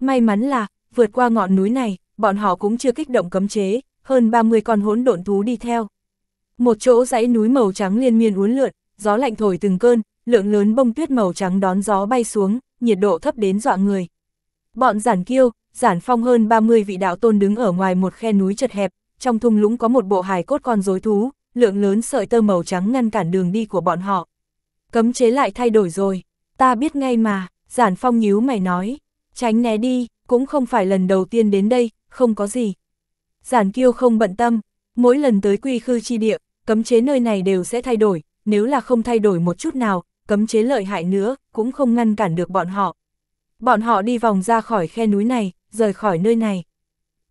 May mắn là, vượt qua ngọn núi này, bọn họ cũng chưa kích động cấm chế, hơn 30 con hỗn độn thú đi theo. Một chỗ dãy núi màu trắng liên miên uốn lượn, gió lạnh thổi từng cơn, lượng lớn bông tuyết màu trắng đón gió bay xuống, nhiệt độ thấp đến dọa người. Bọn giản kiêu, giản phong hơn 30 vị đạo tôn đứng ở ngoài một khe núi chật hẹp, trong thung lũng có một bộ hài cốt con rối thú, lượng lớn sợi tơ màu trắng ngăn cản đường đi của bọn họ. Cấm chế lại thay đổi rồi, ta biết ngay mà, giản phong nhíu mày nói, tránh né đi, cũng không phải lần đầu tiên đến đây, không có gì, Giản Kiêu không bận tâm, mỗi lần tới quy khư chi địa, cấm chế nơi này đều sẽ thay đổi, nếu là không thay đổi một chút nào, cấm chế lợi hại nữa, cũng không ngăn cản được bọn họ. Bọn họ đi vòng ra khỏi khe núi này, rời khỏi nơi này.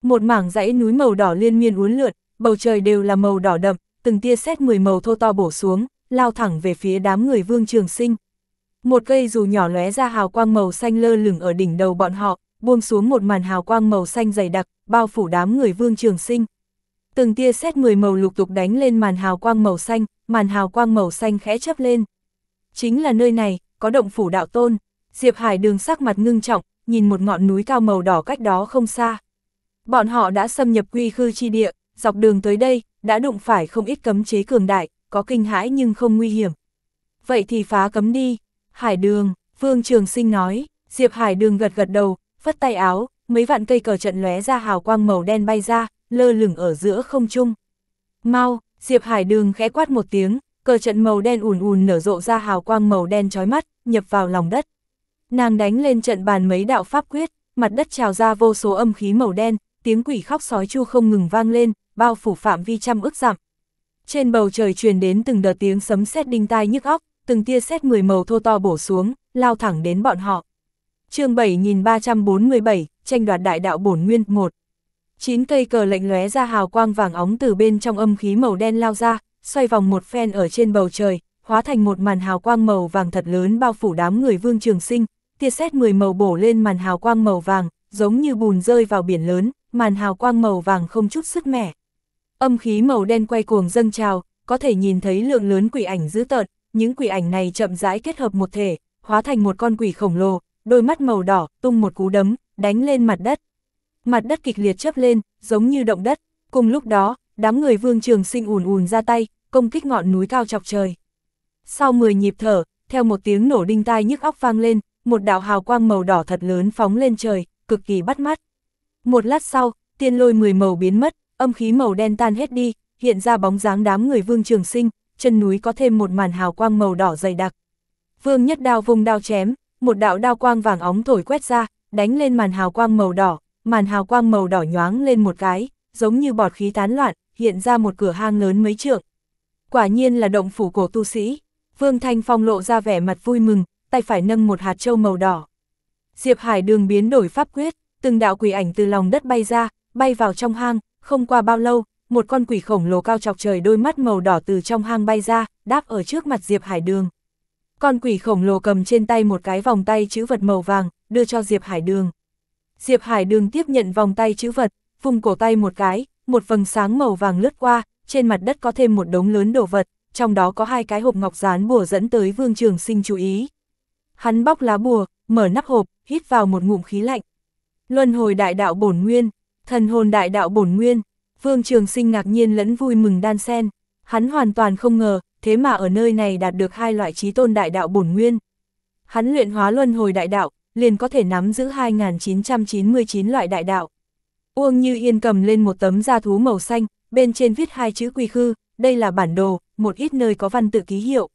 Một mảng dãy núi màu đỏ liên miên uốn lượn, bầu trời đều là màu đỏ đậm, từng tia sét mười màu thô to bổ xuống, lao thẳng về phía đám người Vương Trường Sinh. Một cây dù nhỏ lóe ra hào quang màu xanh lơ lửng ở đỉnh đầu bọn họ, buông xuống một màn hào quang màu xanh dày đặc, bao phủ đám người Vương Trường Sinh. Từng tia xét mười màu lục tục đánh lên màn hào quang màu xanh, màn hào quang màu xanh khẽ chấp lên. Chính là nơi này, có động phủ đạo tôn, Diệp Hải đường sắc mặt ngưng trọng, nhìn một ngọn núi cao màu đỏ cách đó không xa. Bọn họ đã xâm nhập quy khư chi địa, dọc đường tới đây, đã đụng phải không ít cấm chế cường đại, có kinh hãi nhưng không nguy hiểm. Vậy thì phá cấm đi, Hải đường, Vương Trường Sinh nói, Diệp Hải đường gật gật đầu, phất tay áo, mấy vạn cây cờ trận lóe ra hào quang màu đen bay ra, lơ lửng ở giữa không trung. Mau, Diệp Hải Đường khẽ quát một tiếng, cờ trận màu đen ùn ùn nở rộ ra hào quang màu đen chói mắt, nhập vào lòng đất. Nàng đánh lên trận bàn mấy đạo pháp quyết, mặt đất trào ra vô số âm khí màu đen, tiếng quỷ khóc sói chu không ngừng vang lên, bao phủ phạm vi trăm ức dặm. Trên bầu trời truyền đến từng đợt tiếng sấm sét đinh tai nhức óc, từng tia sét mười màu thô to bổ xuống, lao thẳng đến bọn họ chương 7347, tranh đoạt đại đạo bổn nguyên 1. Chín cây cờ lệnh lóe ra hào quang vàng óng từ bên trong âm khí màu đen lao ra, xoay vòng một phen ở trên bầu trời, hóa thành một màn hào quang màu vàng thật lớn bao phủ đám người Vương Trường Sinh, tia sét 10 màu bổ lên màn hào quang màu vàng, giống như bùn rơi vào biển lớn, màn hào quang màu vàng không chút sức mẻ. Âm khí màu đen quay cuồng dâng trào, có thể nhìn thấy lượng lớn quỷ ảnh dữ tợn, những quỷ ảnh này chậm rãi kết hợp một thể, hóa thành một con quỷ khổng lồ, đôi mắt màu đỏ, tung một cú đấm, đánh lên mặt đất. Mặt đất kịch liệt chấp lên, giống như động đất. Cùng lúc đó, đám người Vương Trường Sinh ùn ùn ra tay, công kích ngọn núi cao chọc trời. Sau 10 nhịp thở, theo một tiếng nổ đinh tai nhức óc vang lên, một đạo hào quang màu đỏ thật lớn phóng lên trời, cực kỳ bắt mắt. Một lát sau, tiên lôi 10 màu biến mất, âm khí màu đen tan hết đi, hiện ra bóng dáng đám người Vương Trường Sinh, chân núi có thêm một màn hào quang màu đỏ dày đặc. Vương Nhất Đao vùng đao chém, một đạo đao quang vàng óng thổi quét ra, đánh lên màn hào quang màu đỏ, màn hào quang màu đỏ nhoáng lên một cái, giống như bọt khí tán loạn, hiện ra một cửa hang lớn mấy trượng. Quả nhiên là động phủ cổ tu sĩ, Vương Thanh Phong lộ ra vẻ mặt vui mừng, tay phải nâng một hạt châu màu đỏ. Diệp Hải đường biến đổi pháp quyết, từng đạo quỷ ảnh từ lòng đất bay ra, bay vào trong hang, không qua bao lâu, một con quỷ khổng lồ cao chọc trời đôi mắt màu đỏ từ trong hang bay ra, đáp ở trước mặt Diệp Hải đường. Con quỷ khổng lồ cầm trên tay một cái vòng tay chữ vật màu vàng, đưa cho Diệp Hải Đường. Diệp Hải Đường tiếp nhận vòng tay chữ vật, vùng cổ tay một cái, một vầng sáng màu vàng lướt qua, trên mặt đất có thêm một đống lớn đồ vật, trong đó có hai cái hộp ngọc rán bùa dẫn tới Vương Trường Sinh chú ý. Hắn bóc lá bùa, mở nắp hộp, hít vào một ngụm khí lạnh. Luân hồi đại đạo bổn nguyên, thần hồn đại đạo bổn nguyên, Vương Trường Sinh ngạc nhiên lẫn vui mừng đan sen, hắn hoàn toàn không ngờ, thế mà ở nơi này đạt được hai loại trí tôn đại đạo bổn nguyên. Hắn luyện hóa luân hồi đại đạo, liền có thể nắm giữ 2.999 loại đại đạo. Uông Như Yên cầm lên một tấm da thú màu xanh, bên trên viết hai chữ quy khư, đây là bản đồ, một ít nơi có văn tự ký hiệu.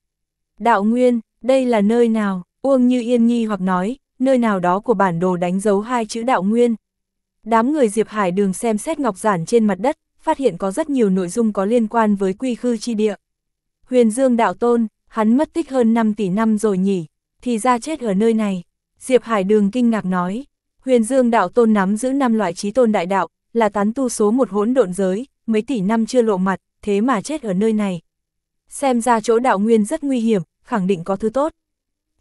Đạo Nguyên, đây là nơi nào? Uông Như Yên nghi hoặc nói, nơi nào đó của bản đồ đánh dấu hai chữ Đạo Nguyên. Đám người Diệp Hải Đường xem xét ngọc giản trên mặt đất, phát hiện có rất nhiều nội dung có liên quan với quy khư chi địa. Huyền Dương đạo tôn, hắn mất tích hơn 5 tỷ năm rồi nhỉ, thì ra chết ở nơi này. Diệp Hải Đường kinh ngạc nói, Huyền Dương đạo tôn nắm giữ năm loại trí tôn đại đạo, là tán tu số một hỗn độn giới, mấy tỷ năm chưa lộ mặt, thế mà chết ở nơi này. Xem ra chỗ đạo nguyên rất nguy hiểm, khẳng định có thứ tốt.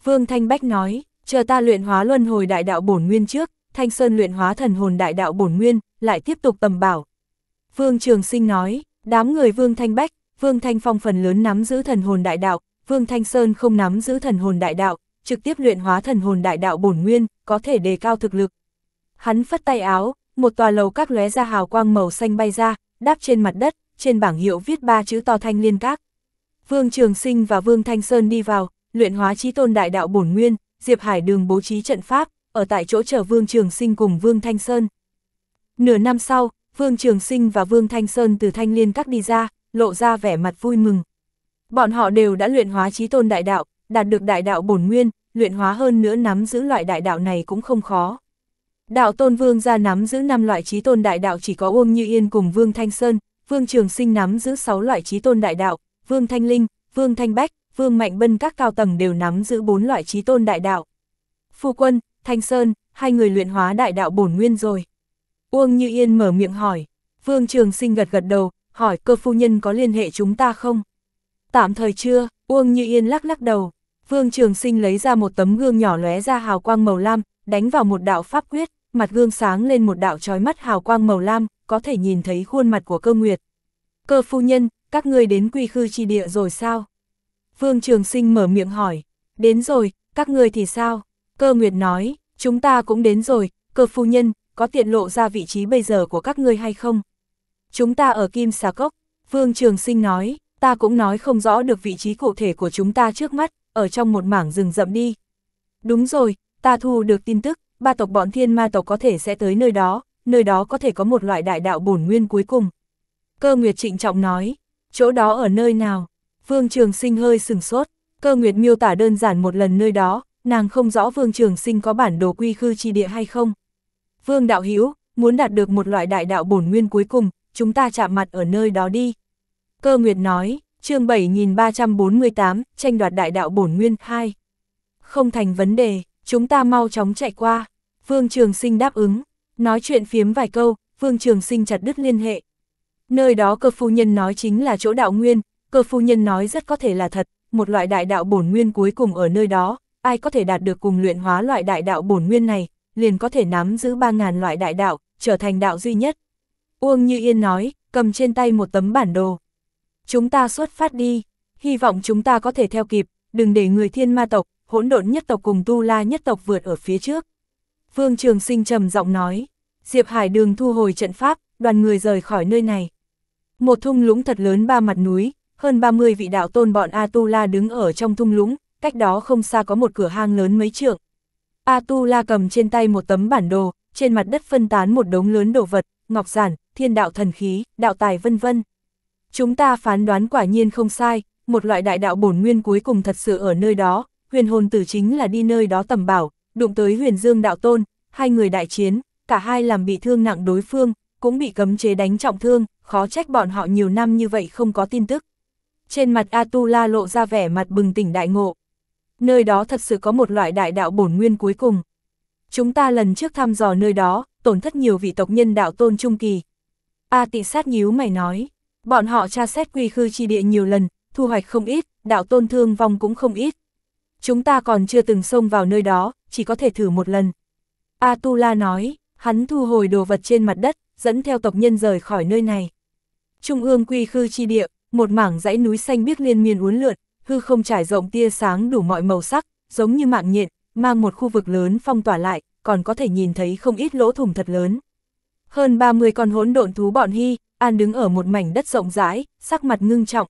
Vương Thanh Bách nói, chờ ta luyện hóa luân hồi đại đạo bổn nguyên trước, Thanh Sơn luyện hóa thần hồn đại đạo bổn nguyên, lại tiếp tục tầm bảo. Vương Trường Sinh nói, đám người Vương Thanh Bách, Vương Thanh Phong phần lớn nắm giữ thần hồn đại đạo, Vương Thanh Sơn không nắm giữ thần hồn đại đạo, trực tiếp luyện hóa thần hồn đại đạo bổn nguyên, có thể đề cao thực lực. Hắn phất tay áo, một tòa lầu các lóe ra hào quang màu xanh bay ra, đáp trên mặt đất, trên bảng hiệu viết ba chữ to thanh liên các. Vương Trường Sinh và Vương Thanh Sơn đi vào, luyện hóa chí tôn đại đạo bổn nguyên, Diệp Hải Đường bố trí trận pháp, ở tại chỗ chờ Vương Trường Sinh cùng Vương Thanh Sơn. Nửa năm sau, Vương Trường Sinh và Vương Thanh Sơn từ thanh liên các đi ra, lộ ra vẻ mặt vui mừng. Bọn họ đều đã luyện hóa trí tôn đại đạo, đạt được đại đạo bổn nguyên, luyện hóa hơn nữa nắm giữ loại đại đạo này cũng không khó. Đạo tôn vương ra nắm giữ 5 loại trí tôn đại đạo chỉ có Uông Như Yên cùng Vương Thanh Sơn, Vương Trường Sinh nắm giữ 6 loại trí tôn đại đạo, Vương Thanh Linh, Vương Thanh Bách, Vương Mạnh Bân các cao tầng đều nắm giữ 4 loại trí tôn đại đạo. Phu quân, Thanh Sơn, hai người luyện hóa đại đạo bổn nguyên rồi. Uông Như Yên mở miệng hỏi, Vương Trường Sinh gật gật đầu, hỏi cơ phu nhân có liên hệ chúng ta không? Tạm thời chưa, Uông Như Yên lắc lắc đầu. Vương Trường Sinh lấy ra một tấm gương nhỏ lóe ra hào quang màu lam, đánh vào một đạo pháp quyết, mặt gương sáng lên một đạo trói mắt hào quang màu lam, có thể nhìn thấy khuôn mặt của cơ nguyệt. Cơ phu nhân, các ngươi đến quy khư chi địa rồi sao? Vương Trường Sinh mở miệng hỏi, đến rồi, các ngươi thì sao? Cơ nguyệt nói, chúng ta cũng đến rồi, cơ phu nhân, có tiện lộ ra vị trí bây giờ của các ngươi hay không? chúng ta ở Kim Sa Cốc, Vương Trường Sinh nói, ta cũng nói không rõ được vị trí cụ thể của chúng ta trước mắt, ở trong một mảng rừng rậm đi. Đúng rồi, ta thu được tin tức, ba tộc bọn thiên ma tộc có thể sẽ tới nơi đó, nơi đó có thể có một loại đại đạo bổn nguyên cuối cùng. Cơ Nguyệt trịnh trọng nói, chỗ đó ở nơi nào? Vương Trường Sinh hơi sừng sốt, cơ Nguyệt miêu tả đơn giản một lần nơi đó, nàng không rõ Vương Trường Sinh có bản đồ quy khư chi địa hay không. Vương Đạo Hiếu muốn đạt được một loại đại đạo bổn nguyên cuối cùng, chúng ta chạm mặt ở nơi đó đi. Cơ Nguyệt nói, chương 7348, tranh đoạt đại đạo bổn nguyên 2. Không thành vấn đề, chúng ta mau chóng chạy qua. Vương Trường Sinh đáp ứng, nói chuyện phiếm vài câu, Vương Trường Sinh chặt đứt liên hệ. Nơi đó cơ phu nhân nói chính là chỗ đạo nguyên, cơ phu nhân nói rất có thể là thật, một loại đại đạo bổn nguyên cuối cùng ở nơi đó, ai có thể đạt được cùng luyện hóa loại đại đạo bổn nguyên này, liền có thể nắm giữ 3.000 loại đại đạo, trở thành đạo duy nhất, Uông Như Yên nói, cầm trên tay một tấm bản đồ. Chúng ta xuất phát đi, hy vọng chúng ta có thể theo kịp, đừng để người thiên ma tộc, hỗn độn nhất tộc cùng tu la nhất tộc vượt ở phía trước. Vương Trường Sinh trầm giọng nói, Diệp Hải Đường thu hồi trận pháp, đoàn người rời khỏi nơi này. Một thung lũng thật lớn ba mặt núi, hơn 30 vị đạo tôn bọn Atula đứng ở trong thung lũng, cách đó không xa có một cửa hang lớn mấy trượng. Atula cầm trên tay một tấm bản đồ, trên mặt đất phân tán một đống lớn đồ vật, ngọc giản, thiên đạo thần khí, đạo tài vân vân. Chúng ta phán đoán quả nhiên không sai, một loại đại đạo bổn nguyên cuối cùng thật sự ở nơi đó, huyền hồn tử chính là đi nơi đó tầm bảo, đụng tới huyền dương đạo tôn, hai người đại chiến, cả hai làm bị thương nặng đối phương, cũng bị cấm chế đánh trọng thương, khó trách bọn họ nhiều năm như vậy không có tin tức. Trên mặt Atula lộ ra vẻ mặt bừng tỉnh đại ngộ. Nơi đó thật sự có một loại đại đạo bổn nguyên cuối cùng. Chúng ta lần trước thăm dò nơi đó, tổn thất nhiều vị tộc nhân đạo tôn trung kỳ. A tị sát nhíu mày nói, bọn họ tra xét quy khư chi địa nhiều lần, thu hoạch không ít, đạo tôn thương vong cũng không ít. Chúng ta còn chưa từng xông vào nơi đó, chỉ có thể thử một lần. A Tu La nói, hắn thu hồi đồ vật trên mặt đất, dẫn theo tộc nhân rời khỏi nơi này. Trung ương quy khư chi địa, một mảng dãy núi xanh biếc liên miên uốn lượn, hư không trải rộng tia sáng đủ mọi màu sắc, giống như mạng nhện, mang một khu vực lớn phong tỏa lại, còn có thể nhìn thấy không ít lỗ thủng thật lớn. Hơn 30 con hỗn độn thú bọn Hy, An đứng ở một mảnh đất rộng rãi, sắc mặt ngưng trọng.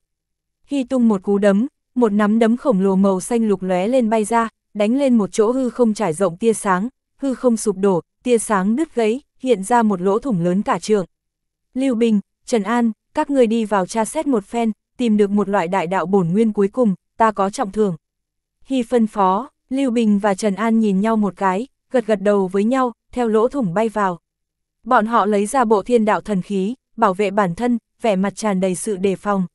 Hy tung một cú đấm, một nắm đấm khổng lồ màu xanh lục lóe lên bay ra, đánh lên một chỗ hư không trải rộng tia sáng, hư không sụp đổ, tia sáng đứt gãy, hiện ra một lỗ thủng lớn cả trường. Lưu Bình, Trần An, các người đi vào tra xét một phen, tìm được một loại đại đạo bổn nguyên cuối cùng, ta có trọng thưởng. Hy phân phó, Lưu Bình và Trần An nhìn nhau một cái, gật gật đầu với nhau, theo lỗ thủng bay vào. Bọn họ lấy ra bộ thiên đạo thần khí, bảo vệ bản thân, vẻ mặt tràn đầy sự đề phòng.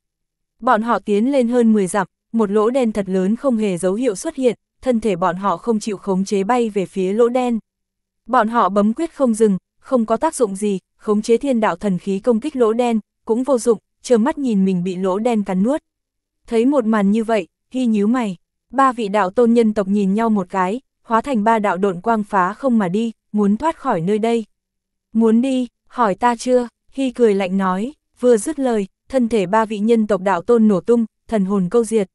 Bọn họ tiến lên hơn 10 dặm, một lỗ đen thật lớn không hề dấu hiệu xuất hiện, thân thể bọn họ không chịu khống chế bay về phía lỗ đen. Bọn họ bấm quyết không dừng, không có tác dụng gì, khống chế thiên đạo thần khí công kích lỗ đen, cũng vô dụng, chờ mắt nhìn mình bị lỗ đen cắn nuốt. Thấy một màn như vậy, Hy nhíu mày, ba vị đạo tôn nhân tộc nhìn nhau một cái, hóa thành ba đạo độn quang phá không mà đi, muốn thoát khỏi nơi đây. Muốn đi, hỏi ta chưa? Hy cười lạnh nói, vừa dứt lời, thân thể ba vị nhân tộc đạo tôn nổ tung, thần hồn câu diệt.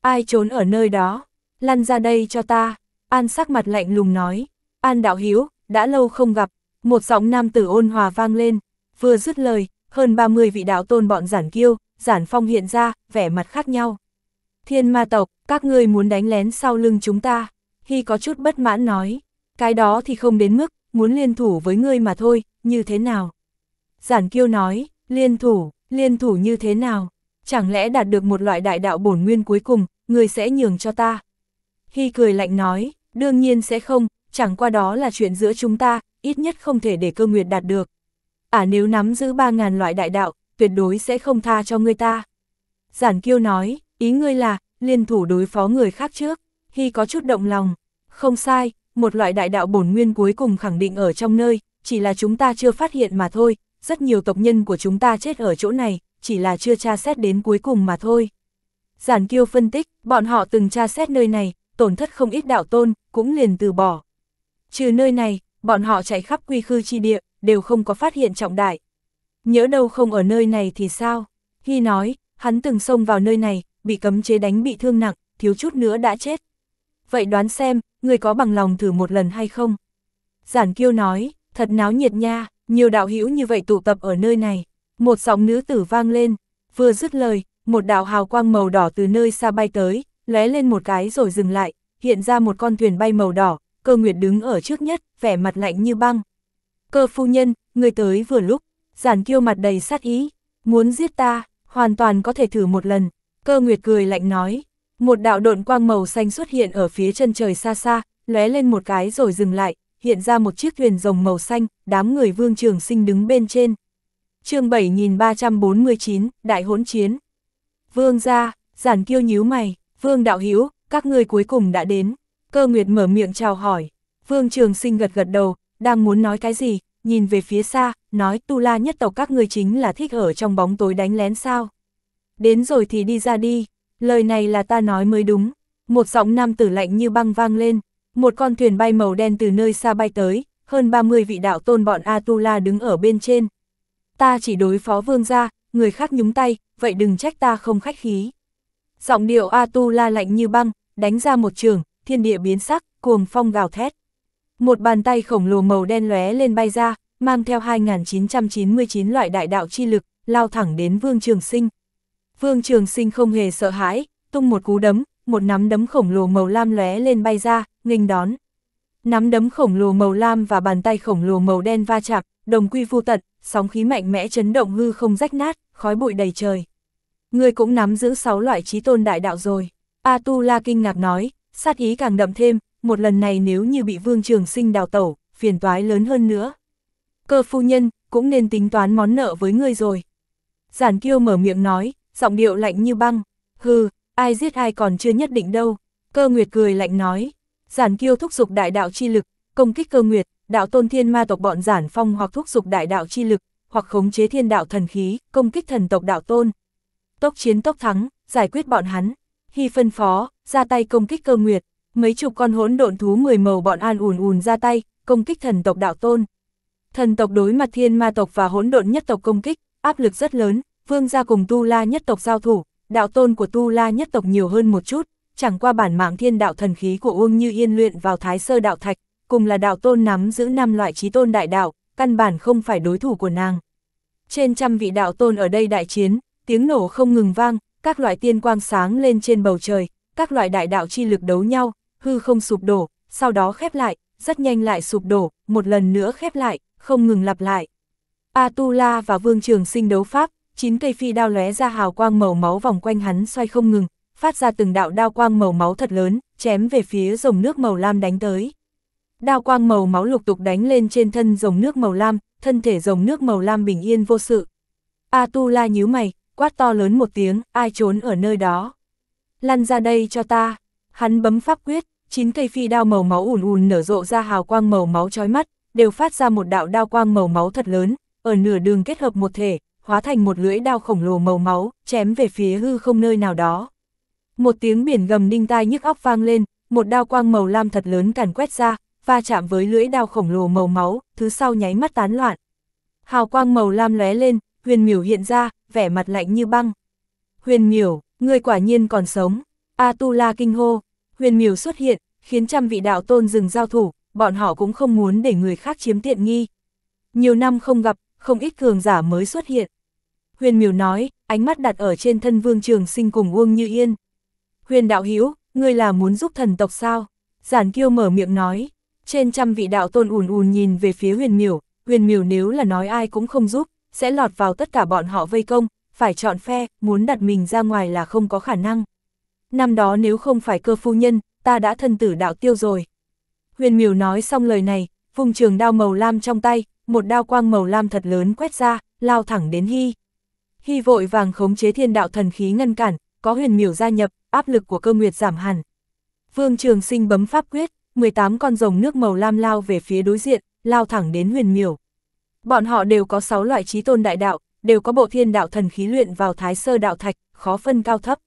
Ai trốn ở nơi đó? Lăn ra đây cho ta. An sắc mặt lạnh lùng nói. An đạo hiếu, đã lâu không gặp. Một giọng nam tử ôn hòa vang lên. Vừa dứt lời, hơn 30 vị đạo tôn bọn giản kiêu, giản phong hiện ra, vẻ mặt khác nhau. Thiên ma tộc, các ngươi muốn đánh lén sau lưng chúng ta. Hy có chút bất mãn nói, cái đó thì không đến mức, muốn liên thủ với ngươi mà thôi, như thế nào? Giản kiêu nói, liên thủ, liên thủ như thế nào? Chẳng lẽ đạt được một loại đại đạo bổn nguyên cuối cùng, ngươi sẽ nhường cho ta? Hy cười lạnh nói, đương nhiên sẽ không, chẳng qua đó là chuyện giữa chúng ta, ít nhất không thể để cơ nguyệt đạt được. À nếu nắm giữ 3.000 loại đại đạo, tuyệt đối sẽ không tha cho ngươi ta. Giản kiêu nói, ý ngươi là, liên thủ đối phó người khác trước. Hy có chút động lòng. Không sai, một loại đại đạo bổn nguyên cuối cùng khẳng định ở trong nơi, chỉ là chúng ta chưa phát hiện mà thôi, rất nhiều tộc nhân của chúng ta chết ở chỗ này, chỉ là chưa tra xét đến cuối cùng mà thôi. Giản Kiêu phân tích, bọn họ từng tra xét nơi này, tổn thất không ít đạo tôn, cũng liền từ bỏ. Trừ nơi này, bọn họ chạy khắp quy khư chi địa, đều không có phát hiện trọng đại. Nhớ đâu không ở nơi này thì sao? Hy nói, hắn từng xông vào nơi này, bị cấm chế đánh bị thương nặng, thiếu chút nữa đã chết vậy đoán xem, người có bằng lòng thử một lần hay không? Giản kiêu nói, thật náo nhiệt nha, nhiều đạo hữu như vậy tụ tập ở nơi này. Một giọng nữ tử vang lên, vừa dứt lời, một đạo hào quang màu đỏ từ nơi xa bay tới, lóe lên một cái rồi dừng lại, hiện ra một con thuyền bay màu đỏ, cơ nguyệt đứng ở trước nhất, vẻ mặt lạnh như băng. Cơ phu nhân, người tới vừa lúc, giản kiêu mặt đầy sát ý, muốn giết ta, hoàn toàn có thể thử một lần, cơ nguyệt cười lạnh nói, một đạo độn quang màu xanh xuất hiện ở phía chân trời xa xa, lóe lên một cái rồi dừng lại, hiện ra một chiếc thuyền rồng màu xanh, đám người Vương Trường Sinh đứng bên trên. chương 7349, Đại hỗn chiến. Vương ra, giản kêu nhíu mày, Vương đạo hữu các ngươi cuối cùng đã đến. Cơ Nguyệt mở miệng chào hỏi, Vương Trường Sinh gật gật đầu, đang muốn nói cái gì, nhìn về phía xa, nói Tu La nhất tộc các ngươi chính là thích ở trong bóng tối đánh lén sao. Đến rồi thì đi ra đi, Lời này là ta nói mới đúng. Một giọng nam tử lạnh như băng vang lên, một con thuyền bay màu đen từ nơi xa bay tới, hơn 30 vị đạo tôn bọn Atula đứng ở bên trên. Ta chỉ đối phó vương gia, người khác nhúng tay, vậy đừng trách ta không khách khí. Giọng điệu Atula lạnh như băng, đánh ra một trường, thiên địa biến sắc, cuồng phong gào thét. Một bàn tay khổng lồ màu đen lóe lên bay ra, mang theo 2.999 loại đại đạo chi lực, lao thẳng đến vương trường sinh, Vương Trường Sinh không hề sợ hãi, tung một cú đấm, một nắm đấm khổng lồ màu lam lóe lên bay ra, nghênh đón. Nắm đấm khổng lồ màu lam và bàn tay khổng lồ màu đen va chạm, đồng quy vu tận, sóng khí mạnh mẽ chấn động hư không rách nát, khói bụi đầy trời. Ngươi cũng nắm giữ sáu loại trí tôn đại đạo rồi. A Tu La kinh ngạc nói, sát ý càng đậm thêm, một lần này nếu như bị Vương Trường Sinh đào tẩu, phiền toái lớn hơn nữa. Cơ phu nhân, cũng nên tính toán món nợ với ngươi rồi. Giản Kiêu mở miệng nói, giọng điệu lạnh như băng, hừ, ai giết ai còn chưa nhất định đâu, cơ nguyệt cười lạnh nói, giản kiêu thúc dục đại đạo chi lực, công kích cơ nguyệt, đạo tôn thiên ma tộc bọn giản phong hoặc thúc dục đại đạo chi lực, hoặc khống chế thiên đạo thần khí, công kích thần tộc đạo tôn. Tốc chiến tốc thắng, giải quyết bọn hắn, hy phân phó, ra tay công kích cơ nguyệt, mấy chục con hỗn độn thú mười màu bọn an ùn ùn ra tay, công kích thần tộc đạo tôn. Thần tộc đối mặt thiên ma tộc và hỗn độn nhất tộc công kích, áp lực rất lớn, vương gia cùng Tu La nhất tộc giao thủ, đạo tôn của Tu La nhất tộc nhiều hơn một chút, chẳng qua bản mạng thiên đạo thần khí của Uông Như Yên luyện vào thái sơ đạo thạch, cùng là đạo tôn nắm giữ năm loại chí tôn đại đạo, căn bản không phải đối thủ của nàng. Trên trăm vị đạo tôn ở đây đại chiến, tiếng nổ không ngừng vang, các loại tiên quang sáng lên trên bầu trời, các loại đại đạo chi lực đấu nhau, hư không sụp đổ, sau đó khép lại, rất nhanh lại sụp đổ, một lần nữa khép lại, không ngừng lặp lại. Atula và Vương Trường Sinh đấu pháp, chín cây phi đao lóe ra hào quang màu máu vòng quanh hắn xoay không ngừng, phát ra từng đạo đao quang màu máu thật lớn, chém về phía rồng nước màu lam đánh tới. Đao quang màu máu lục tục đánh lên trên thân rồng nước màu lam, thân thể rồng nước màu lam bình yên vô sự. A Tu La nhíu mày, quát to lớn một tiếng, ai trốn ở nơi đó. Lăn ra đây cho ta. Hắn bấm pháp quyết, chín cây phi đao màu máu ùn ùn nở rộ ra hào quang màu máu chói mắt, đều phát ra một đạo đao quang màu máu thật lớn, ở nửa đường kết hợp một thể, hóa thành một lưỡi đao khổng lồ màu máu, chém về phía hư không nơi nào đó. Một tiếng biển gầm đinh tai nhức óc vang lên, một đao quang màu lam thật lớn càn quét ra, va chạm với lưỡi đao khổng lồ màu máu, thứ sau nháy mắt tán loạn. Hào quang màu lam lóe lên, huyền miểu hiện ra, vẻ mặt lạnh như băng. Huyền miểu, ngươi quả nhiên còn sống. A-tu-la kinh hô, huyền miểu xuất hiện, khiến trăm vị đạo tôn dừng giao thủ, bọn họ cũng không muốn để người khác chiếm tiện nghi. Nhiều năm không gặp, không ít cường giả mới xuất hiện huyền miểu nói, ánh mắt đặt ở trên thân vương trường sinh cùng Uông Như Yên. Huyền đạo Hiếu, ngươi là muốn giúp thần tộc sao? Giản kiêu mở miệng nói, trên trăm vị đạo tôn ùn ùn nhìn về phía huyền miểu, huyền miểu nếu là nói ai cũng không giúp, sẽ lọt vào tất cả bọn họ vây công, phải chọn phe, muốn đặt mình ra ngoài là không có khả năng. Năm đó nếu không phải cơ phu nhân, ta đã thân tử đạo tiêu rồi. Huyền miểu nói xong lời này, vùng trường đao màu lam trong tay, một đao quang màu lam thật lớn quét ra, lao thẳng đến Hy. Hy vội vàng khống chế thiên đạo thần khí ngăn cản, có huyền miểu gia nhập, áp lực của cơ nguyệt giảm hẳn. Vương Trường Sinh bấm pháp quyết, 18 con rồng nước màu lam lao về phía đối diện, lao thẳng đến huyền miểu. Bọn họ đều có 6 loại trí tôn đại đạo, đều có bộ thiên đạo thần khí luyện vào thái sơ đạo thạch, khó phân cao thấp.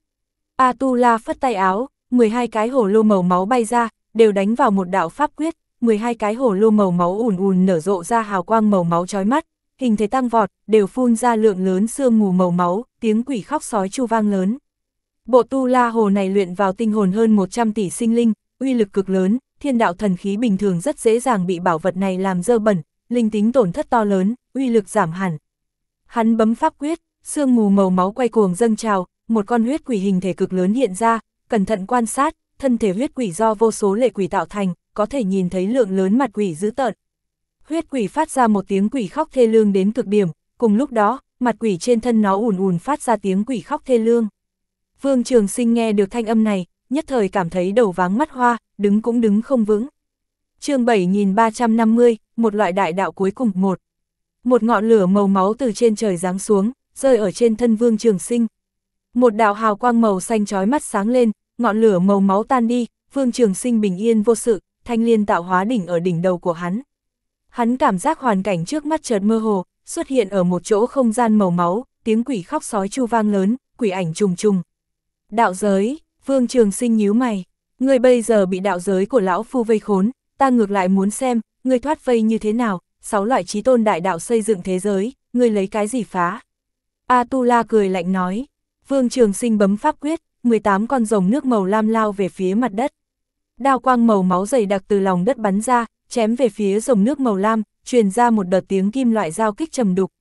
Atula phất tay áo, 12 cái hổ lô màu máu bay ra, đều đánh vào một đạo pháp quyết, 12 cái hổ lô màu máu ùn ùn nở rộ ra hào quang màu máu chói mắt, hình thế tăng vọt, đều phun ra lượng lớn xương mù màu máu, tiếng quỷ khóc sói chu vang lớn. Bộ tu la hồ này luyện vào tinh hồn hơn 100 tỷ sinh linh, uy lực cực lớn, thiên đạo thần khí bình thường rất dễ dàng bị bảo vật này làm dơ bẩn, linh tính tổn thất to lớn, uy lực giảm hẳn. Hắn bấm pháp quyết, xương mù màu máu quay cuồng dâng trào, một con huyết quỷ hình thể cực lớn hiện ra, cẩn thận quan sát, thân thể huyết quỷ do vô số lệ quỷ tạo thành, có thể nhìn thấy lượng lớn mặt quỷ dữ tợn, huyết quỷ phát ra một tiếng quỷ khóc thê lương đến cực điểm, cùng lúc đó, mặt quỷ trên thân nó ùn ùn phát ra tiếng quỷ khóc thê lương. Vương Trường Sinh nghe được thanh âm này, nhất thời cảm thấy đầu váng mắt hoa, đứng cũng đứng không vững. chương 7350, một loại đại đạo cuối cùng một. Một ngọn lửa màu máu từ trên trời giáng xuống, rơi ở trên thân Vương Trường Sinh. Một đạo hào quang màu xanh chói mắt sáng lên, ngọn lửa màu máu tan đi, Vương Trường Sinh bình yên vô sự, thanh liên tạo hóa đỉnh ở đỉnh đầu của hắn. Hắn cảm giác hoàn cảnh trước mắt chợt mơ hồ, xuất hiện ở một chỗ không gian màu máu, tiếng quỷ khóc sói chu vang lớn, quỷ ảnh trùng trùng. Đạo giới, Vương Trường Sinh nhíu mày, ngươi bây giờ bị đạo giới của lão phu vây khốn, ta ngược lại muốn xem, ngươi thoát vây như thế nào, sáu loại trí tôn đại đạo xây dựng thế giới, ngươi lấy cái gì phá? atula cười lạnh nói, Vương Trường Sinh bấm pháp quyết, 18 con rồng nước màu lam lao về phía mặt đất. Đao quang màu máu dày đặc từ lòng đất bắn ra, chém về phía rồng nước màu lam, truyền ra một đợt tiếng kim loại giao kích trầm đục.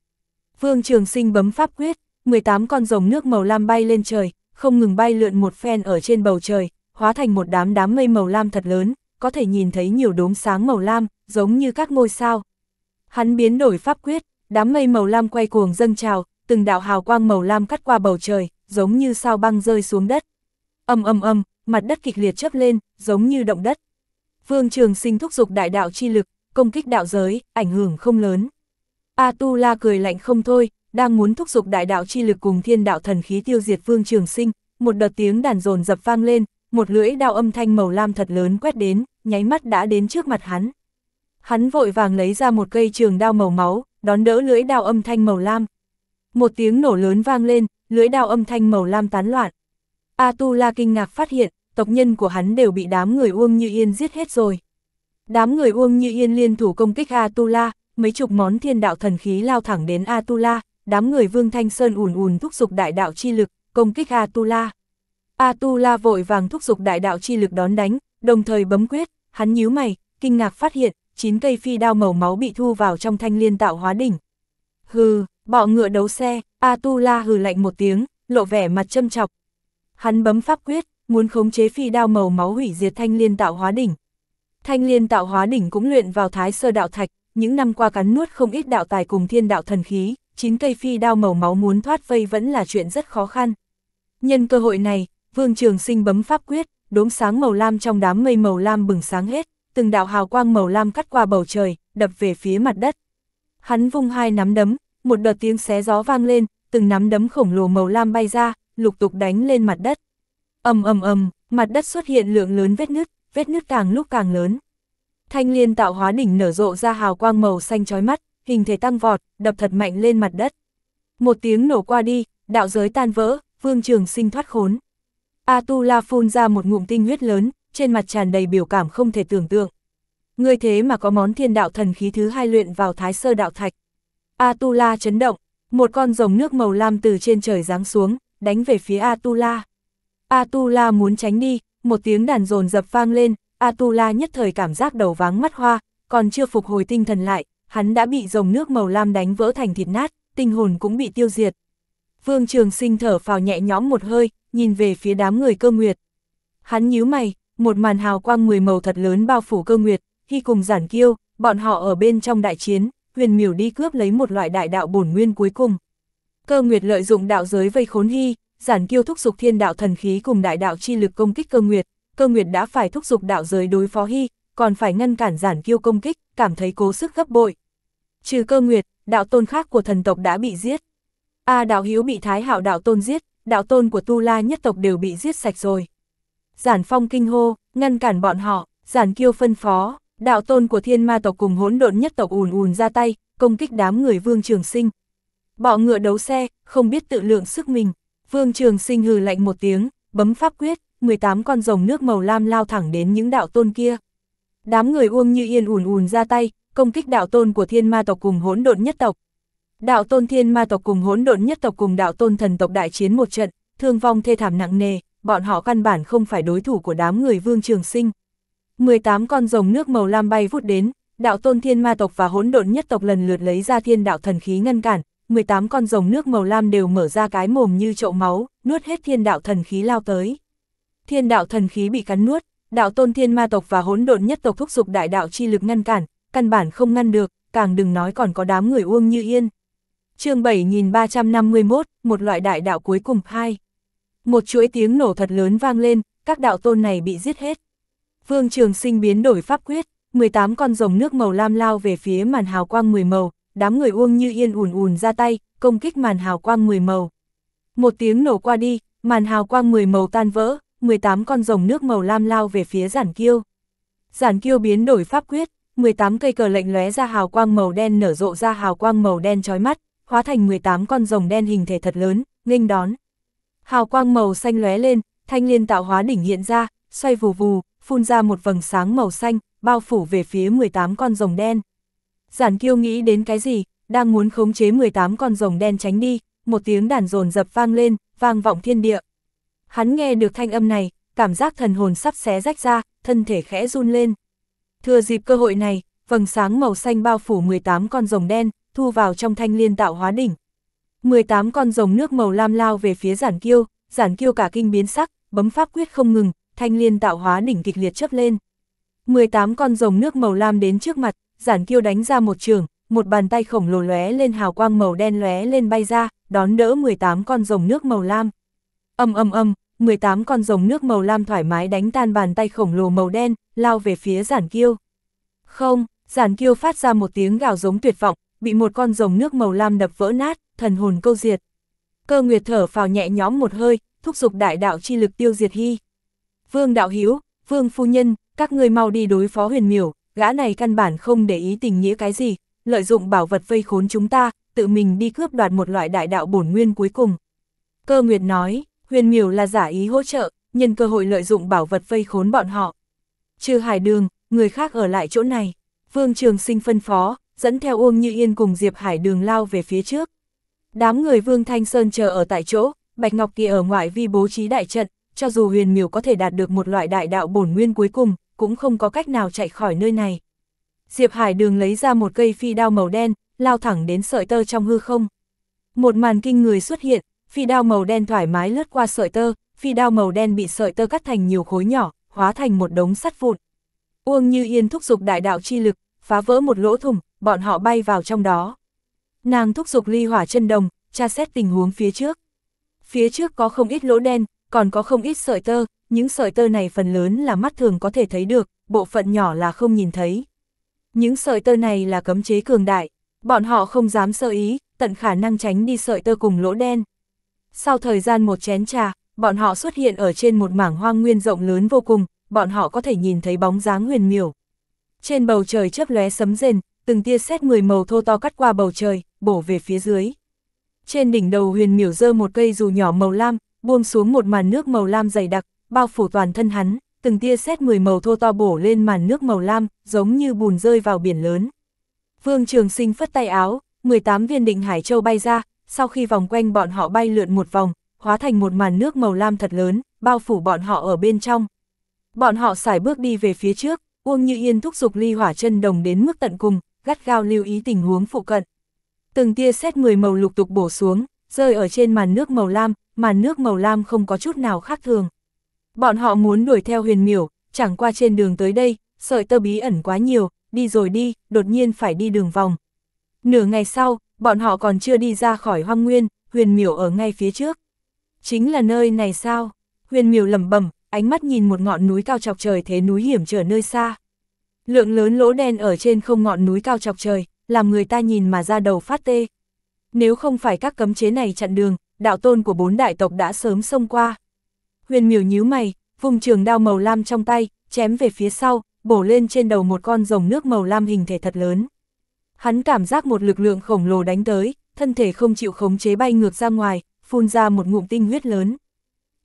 Vương Trường Sinh bấm pháp quyết, 18 con rồng nước màu lam bay lên trời, không ngừng bay lượn một phen ở trên bầu trời, hóa thành một đám đám mây màu lam thật lớn, có thể nhìn thấy nhiều đốm sáng màu lam, giống như các ngôi sao. Hắn biến đổi pháp quyết, đám mây màu lam quay cuồng dâng trào, từng đạo hào quang màu lam cắt qua bầu trời, giống như sao băng rơi xuống đất. âm âm âm mặt đất kịch liệt chớp lên, giống như động đất. Vương Trường Sinh thúc giục đại đạo chi lực, công kích đạo giới, ảnh hưởng không lớn. A-tu-la cười lạnh không thôi, đang muốn thúc giục đại đạo chi lực cùng thiên đạo thần khí tiêu diệt Vương Trường Sinh, một đợt tiếng đàn rồn dập vang lên, một lưỡi đao âm thanh màu lam thật lớn quét đến, nháy mắt đã đến trước mặt hắn. Hắn vội vàng lấy ra một cây trường đao màu máu, đón đỡ lưỡi đao âm thanh màu lam. Một tiếng nổ lớn vang lên, lưỡi đao âm thanh màu lam tán loạn. A-tu-la kinh ngạc phát hiện, tộc nhân của hắn đều bị đám người Uông Như Yên giết hết rồi. Đám người Uông Như Yên liên thủ công kích Atula, mấy chục món thiên đạo thần khí lao thẳng đến Atula, đám người Vương Thanh Sơn ùn ùn thúc giục đại đạo chi lực, công kích Atula. Atula vội vàng thúc giục đại đạo chi lực đón đánh, đồng thời bấm quyết, hắn nhíu mày, kinh ngạc phát hiện, chín cây phi đao màu máu bị thu vào trong thanh liên tạo hóa đỉnh. Hừ, bọ ngựa đấu xe, Atula hừ lạnh một tiếng, lộ vẻ mặt châm chọc. Hắn bấm pháp quyết, muốn khống chế phi đao màu máu hủy diệt thanh liên tạo hóa đỉnh. Thanh liên tạo hóa đỉnh cũng luyện vào thái sơ đạo thạch, những năm qua cắn nuốt không ít đạo tài cùng thiên đạo thần khí, chín cây phi đao màu máu muốn thoát vây vẫn là chuyện rất khó khăn. Nhân cơ hội này, Vương Trường Sinh bấm pháp quyết, đốm sáng màu lam trong đám mây màu lam bừng sáng hết, từng đạo hào quang màu lam cắt qua bầu trời, đập về phía mặt đất. Hắn vung hai nắm đấm, một đợt tiếng xé gió vang lên, từng nắm đấm khổng lồ màu lam bay ra, lục tục đánh lên mặt đất ầm ầm ầm, mặt đất xuất hiện lượng lớn vết nứt, vết nứt càng lúc càng lớn. Thanh liên tạo hóa đỉnh nở rộ ra hào quang màu xanh chói mắt, hình thể tăng vọt, đập thật mạnh lên mặt đất. Một tiếng nổ qua đi, đạo giới tan vỡ, vương trường sinh thoát khốn. A Tu La phun ra một ngụm tinh huyết lớn, trên mặt tràn đầy biểu cảm không thể tưởng tượng. Ngươi thế mà có món thiên đạo thần khí thứ hai luyện vào thái sơ đạo thạch. A Tu La chấn động, một con rồng nước màu lam từ trên trời giáng xuống, đánh về phía A Tu La. Atula muốn tránh đi, một tiếng đàn rồn dập vang lên, Atula nhất thời cảm giác đầu váng mắt hoa, còn chưa phục hồi tinh thần lại, hắn đã bị dòng nước màu lam đánh vỡ thành thịt nát, tinh hồn cũng bị tiêu diệt. Vương Trường Sinh thở phào nhẹ nhõm một hơi, nhìn về phía đám người cơ nguyệt. Hắn nhíu mày, một màn hào quang mười màu thật lớn bao phủ cơ nguyệt, khi cùng giản kiêu, bọn họ ở bên trong đại chiến, huyền miểu đi cướp lấy một loại đại đạo bổn nguyên cuối cùng. Cơ nguyệt lợi dụng đạo giới vây khốn hy, giản kiêu thúc giục thiên đạo thần khí cùng đại đạo chi lực công kích cơ nguyệt, cơ nguyệt đã phải thúc giục đạo giới đối phó hy, còn phải ngăn cản giản kiêu công kích, cảm thấy cố sức gấp bội. Trừ cơ nguyệt, đạo tôn khác của thần tộc đã bị giết. A đạo hiếu bị thái hạo đạo tôn giết, đạo tôn của tu la nhất tộc đều bị giết sạch rồi. Giản phong kinh hô, ngăn cản bọn họ, giản kiêu phân phó, đạo tôn của thiên ma tộc cùng hỗn độn nhất tộc ùn ùn ra tay, công kích đám người vương trường sinh. Bọ ngựa đấu xe, không biết tự lượng sức mình. Vương Trường Sinh hừ lạnh một tiếng, bấm pháp quyết, 18 con rồng nước màu lam lao thẳng đến những đạo tôn kia. Đám người Uông Như Yên ùn ùn ra tay, công kích đạo tôn của Thiên Ma tộc cùng Hỗn Độn nhất tộc. Đạo tôn Thiên Ma tộc cùng Hỗn Độn nhất tộc cùng đạo tôn thần tộc đại chiến một trận, thương vong thê thảm nặng nề, bọn họ căn bản không phải đối thủ của đám người Vương Trường Sinh. 18 con rồng nước màu lam bay vút đến, đạo tôn Thiên Ma tộc và Hỗn Độn nhất tộc lần lượt lấy ra Thiên Đạo thần khí ngăn cản, 18 con rồng nước màu lam đều mở ra cái mồm như chậu máu, nuốt hết thiên đạo thần khí lao tới. Thiên đạo thần khí bị cắn nuốt, đạo tôn thiên ma tộc và hỗn độn nhất tộc thúc giục đại đạo chi lực ngăn cản, căn bản không ngăn được, càng đừng nói còn có đám người uông như yên. chương 7351, một loại đại đạo cuối cùng hai. Một chuỗi tiếng nổ thật lớn vang lên, các đạo tôn này bị giết hết. Vương Trường Sinh biến đổi pháp quyết, 18 con rồng nước màu lam lao về phía màn hào quang 10 màu, đám người Uông Như Yên ùn ùn ra tay, công kích màn hào quang 10 màu. Một tiếng nổ qua đi, màn hào quang 10 màu tan vỡ, 18 con rồng nước màu lam lao về phía giản kiêu. Giản kiêu biến đổi pháp quyết, 18 cây cờ lệnh lóe ra hào quang màu đen nở rộ ra hào quang màu đen chói mắt, hóa thành 18 con rồng đen hình thể thật lớn, nghênh đón. Hào quang màu xanh lóe lên, thanh liên tạo hóa đỉnh hiện ra, xoay vù vù, phun ra một vầng sáng màu xanh, bao phủ về phía 18 con rồng đen. Giản kiêu nghĩ đến cái gì, đang muốn khống chế 18 con rồng đen tránh đi, một tiếng đàn rồn dập vang lên, vang vọng thiên địa. Hắn nghe được thanh âm này, cảm giác thần hồn sắp xé rách ra, thân thể khẽ run lên. Thừa dịp cơ hội này, vầng sáng màu xanh bao phủ 18 con rồng đen, thu vào trong thanh liên tạo hóa đỉnh. 18 con rồng nước màu lam lao về phía giản kiêu, giản kiêu cả kinh biến sắc, bấm pháp quyết không ngừng, thanh liên tạo hóa đỉnh kịch liệt chấp lên. 18 con rồng nước màu lam đến trước mặt, giản kiêu đánh ra một trường, một bàn tay khổng lồ lóe lên hào quang màu đen lóe lên bay ra, đón đỡ 18 con rồng nước màu lam. Âm âm âm, 18 con rồng nước màu lam thoải mái đánh tan bàn tay khổng lồ màu đen, lao về phía giản kiêu. Không, giản kiêu phát ra một tiếng gào giống tuyệt vọng, bị một con rồng nước màu lam đập vỡ nát, thần hồn câu diệt. Cơ Nguyệt thở phào nhẹ nhõm một hơi, thúc giục đại đạo chi lực tiêu diệt hy. Vương đạo Hiếu, Vương phu nhân, các ngươi mau đi đối phó Huyền Miểu, gã này căn bản không để ý tình nghĩa cái gì, lợi dụng bảo vật vây khốn chúng ta, tự mình đi cướp đoạt một loại đại đạo bổn nguyên cuối cùng. Cơ Nguyệt nói, huyền miểu là giả ý hỗ trợ, nhân cơ hội lợi dụng bảo vật vây khốn bọn họ. Trừ hải đường, người khác ở lại chỗ này, Vương Trường Sinh phân phó, dẫn theo Uông Như Yên cùng Diệp Hải đường lao về phía trước. Đám người Vương Thanh Sơn chờ ở tại chỗ, Bạch Ngọc Kỳ ở ngoại vi bố trí đại trận, cho dù huyền miểu có thể đạt được một loại đại đạo bổn nguyên cuối cùng, cũng không có cách nào chạy khỏi nơi này. Diệp Hải Đường lấy ra một cây phi đao màu đen, lao thẳng đến sợi tơ trong hư không. Một màn kinh người xuất hiện, phi đao màu đen thoải mái lướt qua sợi tơ, phi đao màu đen bị sợi tơ cắt thành nhiều khối nhỏ, hóa thành một đống sắt vụn. Uông Như Yên thúc giục đại đạo chi lực, phá vỡ một lỗ thủng, bọn họ bay vào trong đó. Nàng thúc giục ly hỏa chân đồng, tra xét tình huống phía trước. Phía trước có không ít lỗ đen, còn có không ít sợi tơ, những sợi tơ này phần lớn là mắt thường có thể thấy được, bộ phận nhỏ là không nhìn thấy. Những sợi tơ này là cấm chế cường đại, bọn họ không dám sơ ý, tận khả năng tránh đi sợi tơ cùng lỗ đen. Sau thời gian một chén trà, bọn họ xuất hiện ở trên một mảng hoang nguyên rộng lớn vô cùng, bọn họ có thể nhìn thấy bóng dáng huyền miểu. Trên bầu trời chớp lóe sấm rền, từng tia xét mười màu thô to cắt qua bầu trời, bổ về phía dưới. Trên đỉnh đầu huyền miểu dơ một cây dù nhỏ màu lam, buông xuống một màn nước màu lam dày đặc, bao phủ toàn thân hắn, từng tia xét mười màu thô to bổ lên màn nước màu lam, giống như bùn rơi vào biển lớn. Vương Trường Sinh phất tay áo, 18 viên định Hải Châu bay ra, sau khi vòng quanh bọn họ bay lượn một vòng, hóa thành một màn nước màu lam thật lớn, bao phủ bọn họ ở bên trong. Bọn họ xài bước đi về phía trước, Uông Như Yên thúc dục ly hỏa chân đồng đến mức tận cùng, gắt gao lưu ý tình huống phụ cận. Từng tia xét 10 màu lục tục bổ xuống, rơi ở trên màn nước màu lam, màn nước màu lam không có chút nào khác thường. Bọn họ muốn đuổi theo huyền miểu, chẳng qua trên đường tới đây, sợi tơ bí ẩn quá nhiều, đi rồi đi, đột nhiên phải đi đường vòng. Nửa ngày sau, bọn họ còn chưa đi ra khỏi hoang nguyên, huyền miểu ở ngay phía trước. Chính là nơi này sao? Huyền miểu lầm bẩm ánh mắt nhìn một ngọn núi cao chọc trời thế núi hiểm trở nơi xa. Lượng lớn lỗ đen ở trên không ngọn núi cao chọc trời, làm người ta nhìn mà ra đầu phát tê. Nếu không phải các cấm chế này chặn đường, đạo tôn của bốn đại tộc đã sớm xông qua. Huyền miểu nhíu mày, vùng trường đao màu lam trong tay, chém về phía sau, bổ lên trên đầu một con rồng nước màu lam hình thể thật lớn. Hắn cảm giác một lực lượng khổng lồ đánh tới, thân thể không chịu khống chế bay ngược ra ngoài, phun ra một ngụm tinh huyết lớn.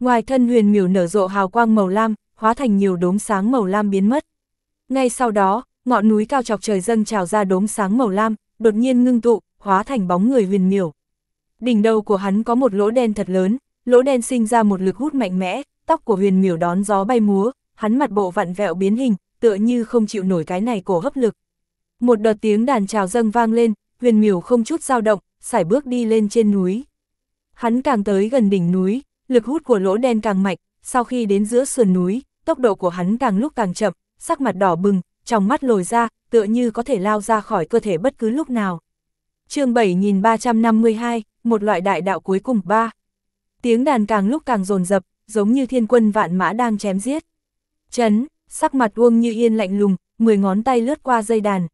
Ngoài thân huyền miểu nở rộ hào quang màu lam, hóa thành nhiều đốm sáng màu lam biến mất. Ngay sau đó, ngọn núi cao chọc trời dâng trào ra đốm sáng màu lam, đột nhiên ngưng tụ, hóa thành bóng người huyền miểu. Đỉnh đầu của hắn có một lỗ đen thật lớn, lỗ đen sinh ra một lực hút mạnh mẽ, tóc của huyền miểu đón gió bay múa, hắn mặt bộ vặn vẹo biến hình, tựa như không chịu nổi cái này cổ hấp lực. Một đợt tiếng đàn trào dâng vang lên, huyền miểu không chút dao động, sải bước đi lên trên núi. Hắn càng tới gần đỉnh núi, lực hút của lỗ đen càng mạnh, sau khi đến giữa sườn núi, tốc độ của hắn càng lúc càng chậm, sắc mặt đỏ bừng, trong mắt lồi ra, tựa như có thể lao ra khỏi cơ thể bất cứ lúc nào. chương 7352, một loại đại đạo cuối cùng 3 Tiếng đàn càng lúc càng rồn rập, giống như thiên quân vạn mã đang chém giết. Chấn, sắc mặt Uông Như Yên lạnh lùng, mười ngón tay lướt qua dây đàn.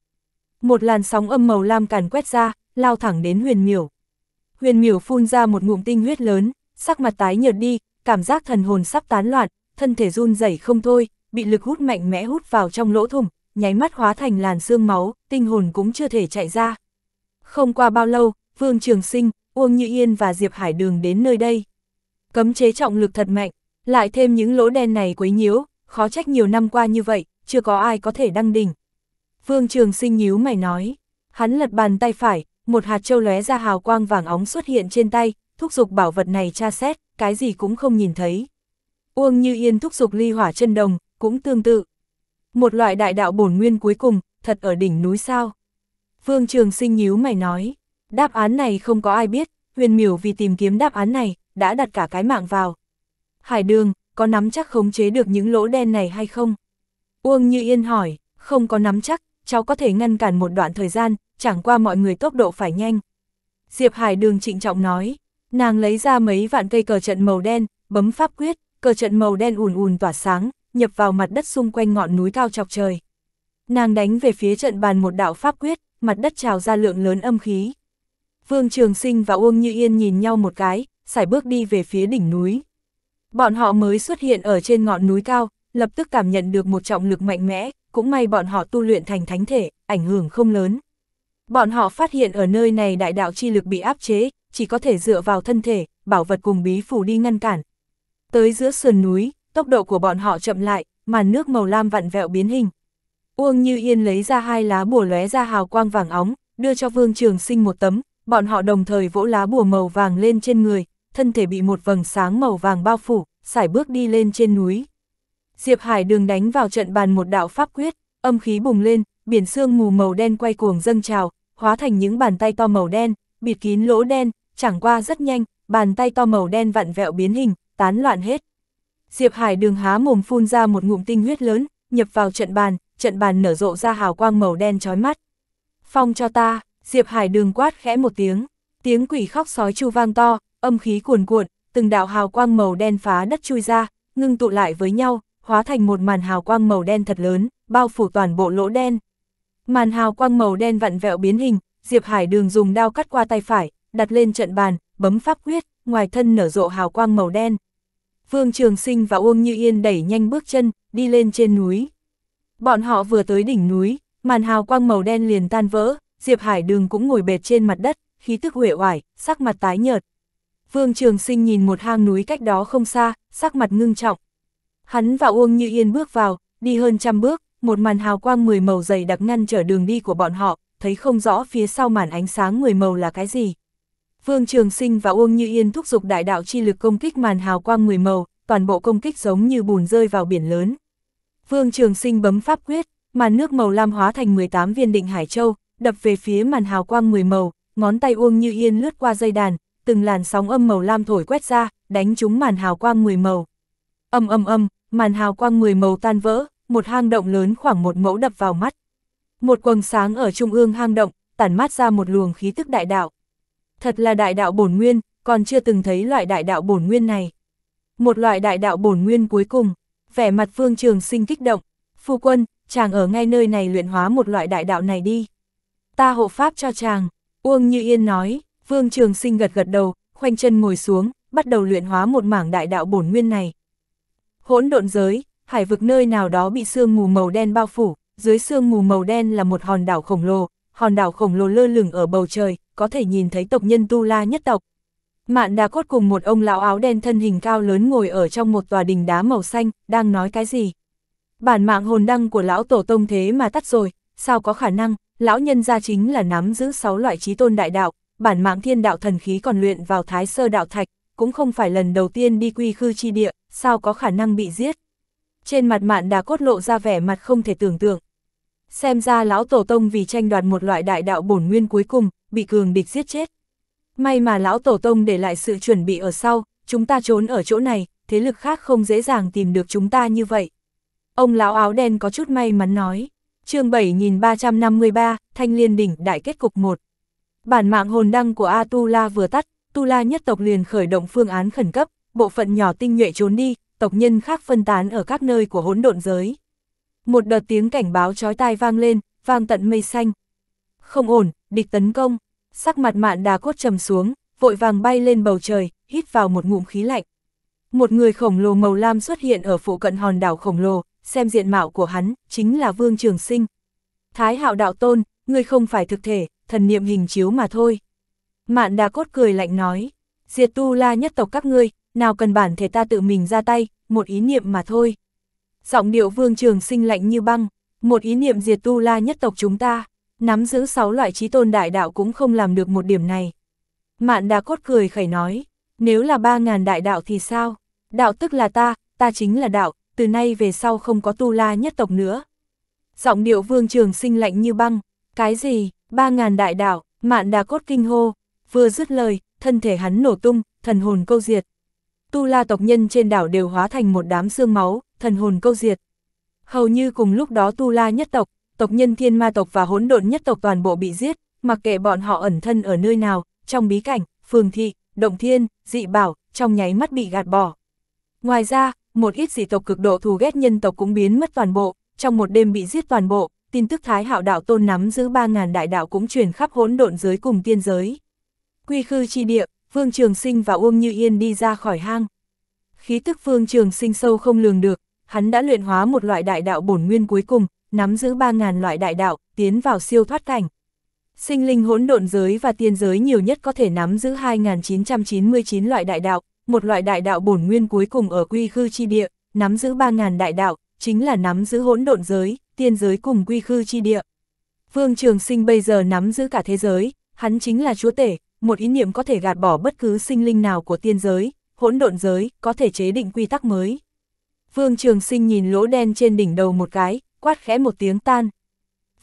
Một làn sóng âm màu lam càn quét ra, lao thẳng đến huyền miểu. Huyền miểu phun ra một ngụm tinh huyết lớn, sắc mặt tái nhợt đi, cảm giác thần hồn sắp tán loạn, thân thể run rẩy không thôi, bị lực hút mạnh mẽ hút vào trong lỗ thủng, nháy mắt hóa thành làn xương máu, tinh hồn cũng chưa thể chạy ra. Không qua bao lâu, Vương Trường Sinh, Uông Như Yên và Diệp Hải Đường đến nơi đây cấm chế trọng lực thật mạnh, lại thêm những lỗ đen này quấy nhiễu, khó trách nhiều năm qua như vậy, chưa có ai có thể đăng đỉnh. Vương Trường Sinh nhíu mày nói, hắn lật bàn tay phải, một hạt châu lóe ra hào quang vàng óng xuất hiện trên tay, thúc giục bảo vật này tra xét, cái gì cũng không nhìn thấy. Uông Như Yên thúc giục ly hỏa chân đồng, cũng tương tự. Một loại đại đạo bổn nguyên cuối cùng, thật ở đỉnh núi sao? Vương Trường Sinh nhíu mày nói, đáp án này không có ai biết, huyền miểu vì tìm kiếm đáp án này, đã đặt cả cái mạng vào. Hải đường, có nắm chắc khống chế được những lỗ đen này hay không? Uông Như Yên hỏi, không có nắm chắc, cháu có thể ngăn cản một đoạn thời gian, chẳng qua mọi người tốc độ phải nhanh. Diệp Hải đường trịnh trọng nói, nàng lấy ra mấy vạn cây cờ trận màu đen, bấm pháp quyết, cờ trận màu đen ùn ùn tỏa sáng, nhập vào mặt đất xung quanh ngọn núi cao chọc trời. Nàng đánh về phía trận bàn một đạo pháp quyết, mặt đất trào ra lượng lớn âm khí. Vương Trường Sinh và Uông Như Yên nhìn nhau một cái, sải bước đi về phía đỉnh núi. Bọn họ mới xuất hiện ở trên ngọn núi cao, lập tức cảm nhận được một trọng lực mạnh mẽ, cũng may bọn họ tu luyện thành thánh thể, ảnh hưởng không lớn. Bọn họ phát hiện ở nơi này đại đạo chi lực bị áp chế, chỉ có thể dựa vào thân thể, bảo vật cùng bí phủ đi ngăn cản. Tới giữa sườn núi, tốc độ của bọn họ chậm lại, màn nước màu lam vặn vẹo biến hình. Uông Như Yên lấy ra hai lá bùa lóe ra hào quang vàng óng, đưa cho Vương Trường Sinh một tấm, bọn họ đồng thời vỗ lá bùa màu vàng lên trên người, thân thể bị một vầng sáng màu vàng bao phủ, sải bước đi lên trên núi. Diệp Hải đường đánh vào trận bàn một đạo pháp quyết, âm khí bùng lên, biển sương mù màu đen quay cuồng dâng trào, hóa thành những bàn tay to màu đen, bịt kín lỗ đen, chẳng qua rất nhanh, bàn tay to màu đen vặn vẹo biến hình, tán loạn hết. Diệp Hải đường há mồm phun ra một ngụm tinh huyết lớn, nhập vào trận bàn, trận bàn nở rộ ra hào quang màu đen chói mắt. Phong cho ta, Diệp Hải đường quát khẽ một tiếng, tiếng quỷ khóc sói chu vang to, âm khí cuồn cuộn, từng đạo hào quang màu đen phá đất chui ra, ngưng tụ lại với nhau, hóa thành một màn hào quang màu đen thật lớn, bao phủ toàn bộ lỗ đen. Màn hào quang màu đen vặn vẹo biến hình, Diệp Hải Đường dùng đao cắt qua tay phải, đặt lên trận bàn, bấm pháp quyết, ngoài thân nở rộ hào quang màu đen. Vương Trường Sinh và Uông Như Yên đẩy nhanh bước chân, đi lên trên núi. Bọn họ vừa tới đỉnh núi, màn hào quang màu đen liền tan vỡ, Diệp Hải Đường cũng ngồi bệt trên mặt đất, khí tức uể hoài, sắc mặt tái nhợt. Vương Trường Sinh nhìn một hang núi cách đó không xa, sắc mặt ngưng trọng. Hắn và Uông Như Yên bước vào, đi hơn trăm bước, một màn hào quang mười màu dày đặc ngăn trở đường đi của bọn họ, thấy không rõ phía sau màn ánh sáng mười màu là cái gì. Vương Trường Sinh và Uông Như Yên thúc giục đại đạo chi lực công kích màn hào quang mười màu, toàn bộ công kích giống như bùn rơi vào biển lớn. Vương Trường Sinh bấm pháp quyết, màn nước màu lam hóa thành 18 viên định hải châu, đập về phía màn hào quang 10 màu, ngón tay Uông Như Yên lướt qua dây đàn, từng làn sóng âm màu lam thổi quét ra, đánh trúng màn hào quang 10 màu. Âm âm âm, màn hào quang 10 màu tan vỡ, một hang động lớn khoảng một mẫu đập vào mắt. Một quầng sáng ở trung ương hang động, tản mát ra một luồng khí tức đại đạo. Thật là đại đạo bổn nguyên, còn chưa từng thấy loại đại đạo bổn nguyên này. Một loại đại đạo bổn nguyên cuối cùng, vẻ mặt phương Trường Sinh kích động, "Phu quân, chàng ở ngay nơi này luyện hóa một loại đại đạo này đi. Ta hộ pháp cho chàng." Uông Như Yên nói. Vương Trường Sinh gật gật đầu, khoanh chân ngồi xuống, bắt đầu luyện hóa một mảng đại đạo bổn nguyên này. Hỗn độn giới, hải vực nơi nào đó bị sương mù màu đen bao phủ, dưới sương mù màu đen là một hòn đảo khổng lồ, hòn đảo khổng lồ lơ lửng ở bầu trời, có thể nhìn thấy tộc nhân Tu La nhất tộc. Mạn Đà Cốt cùng một ông lão áo đen thân hình cao lớn ngồi ở trong một tòa đình đá màu xanh, đang nói cái gì. Bản mạng hồn đăng của lão tổ tông thế mà tắt rồi, sao có khả năng, lão nhân gia chính là nắm giữ sáu loại trí tôn đại đạo, bản mạng thiên đạo thần khí còn luyện vào thái sơ đạo thạch, cũng không phải lần đầu tiên đi quy khư chi địa, sao có khả năng bị giết. Trên mặt mạn đà cốt lộ ra vẻ mặt không thể tưởng tượng. Xem ra lão tổ tông vì tranh đoạt một loại đại đạo bổn nguyên cuối cùng, bị cường địch giết chết. May mà lão tổ tông để lại sự chuẩn bị ở sau, chúng ta trốn ở chỗ này, thế lực khác không dễ dàng tìm được chúng ta như vậy. Ông lão áo đen có chút may mắn nói. chương 7353, Thanh Liên Đỉnh Đại Kết Cục 1 Bản mạng hồn đăng của Atula vừa tắt, Tu La nhất tộc liền khởi động phương án khẩn cấp, bộ phận nhỏ tinh nhuệ trốn đi, tộc nhân khác phân tán ở các nơi của hỗn độn giới. Một đợt tiếng cảnh báo chói tai vang lên, vang tận mây xanh. Không ổn, địch tấn công, sắc mặt mạn đà cốt trầm xuống, vội vàng bay lên bầu trời, hít vào một ngụm khí lạnh. Một người khổng lồ màu lam xuất hiện ở phụ cận hòn đảo khổng lồ, xem diện mạo của hắn, chính là Vương Trường Sinh. Thái hạo đạo tôn, ngươi không phải thực thể, thần niệm hình chiếu mà thôi. Mạn đà cốt cười lạnh nói, diệt tu la nhất tộc các ngươi, nào cần bản thể ta tự mình ra tay, một ý niệm mà thôi. Giọng điệu vương trường sinh lạnh như băng, một ý niệm diệt tu la nhất tộc chúng ta, nắm giữ sáu loại trí tôn đại đạo cũng không làm được một điểm này. Mạn đà cốt cười khẩy nói, nếu là ba ngàn đại đạo thì sao? Đạo tức là ta, ta chính là đạo, từ nay về sau không có tu la nhất tộc nữa. Giọng điệu vương trường sinh lạnh như băng, cái gì, Ba ngàn đại đạo, mạn đà cốt kinh hô, vừa dứt lời, thân thể hắn nổ tung, thần hồn câu diệt. Tu la tộc nhân trên đảo đều hóa thành một đám xương máu, thần hồn câu diệt. Hầu như cùng lúc đó tu la nhất tộc, tộc nhân thiên ma tộc và hỗn độn nhất tộc toàn bộ bị giết, mặc kệ bọn họ ẩn thân ở nơi nào, trong bí cảnh, phường thị, động thiên, dị bảo, trong nháy mắt bị gạt bỏ. Ngoài ra, một ít dị tộc cực độ thù ghét nhân tộc cũng biến mất toàn bộ, trong một đêm bị giết toàn bộ, tin tức Thái Hạo Đạo Tôn nắm giữ 3.000 đại đạo cũng truyền khắp hỗn độn giới cùng tiên giới. Quy khư chi địa, Vương Trường Sinh và Uông Như Yên đi ra khỏi hang. Khí tức Vương Trường Sinh sâu không lường được, hắn đã luyện hóa một loại đại đạo bổn nguyên cuối cùng, nắm giữ 3.000 loại đại đạo, tiến vào siêu thoát cảnh. Sinh linh hỗn độn giới và tiên giới nhiều nhất có thể nắm giữ 2.999 loại đại đạo, một loại đại đạo bổn nguyên cuối cùng ở quy khư chi địa, nắm giữ 3.000 đại đạo, chính là nắm giữ hỗn độn giới, tiên giới cùng quy khư chi địa. Vương Trường Sinh bây giờ nắm giữ cả thế giới, hắn chính là chúa tể, một ý niệm có thể gạt bỏ bất cứ sinh linh nào của tiên giới, hỗn độn giới, có thể chế định quy tắc mới. Vương Trường Sinh nhìn lỗ đen trên đỉnh đầu một cái, quát khẽ một tiếng tan.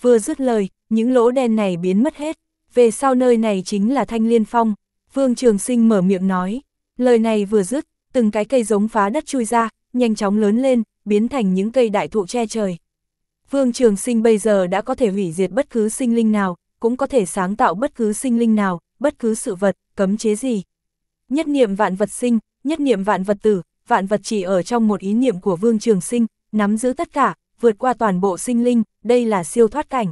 Vừa dứt lời, những lỗ đen này biến mất hết, về sau nơi này chính là Thanh Liên Phong. Vương Trường Sinh mở miệng nói, lời này vừa dứt, từng cái cây giống phá đất chui ra, nhanh chóng lớn lên, biến thành những cây đại thụ che trời. Vương Trường Sinh bây giờ đã có thể hủy diệt bất cứ sinh linh nào, cũng có thể sáng tạo bất cứ sinh linh nào, bất cứ sự vật, cấm chế gì. Nhất niệm vạn vật sinh, nhất niệm vạn vật tử, vạn vật chỉ ở trong một ý niệm của Vương Trường Sinh, nắm giữ tất cả, vượt qua toàn bộ sinh linh, đây là siêu thoát cảnh.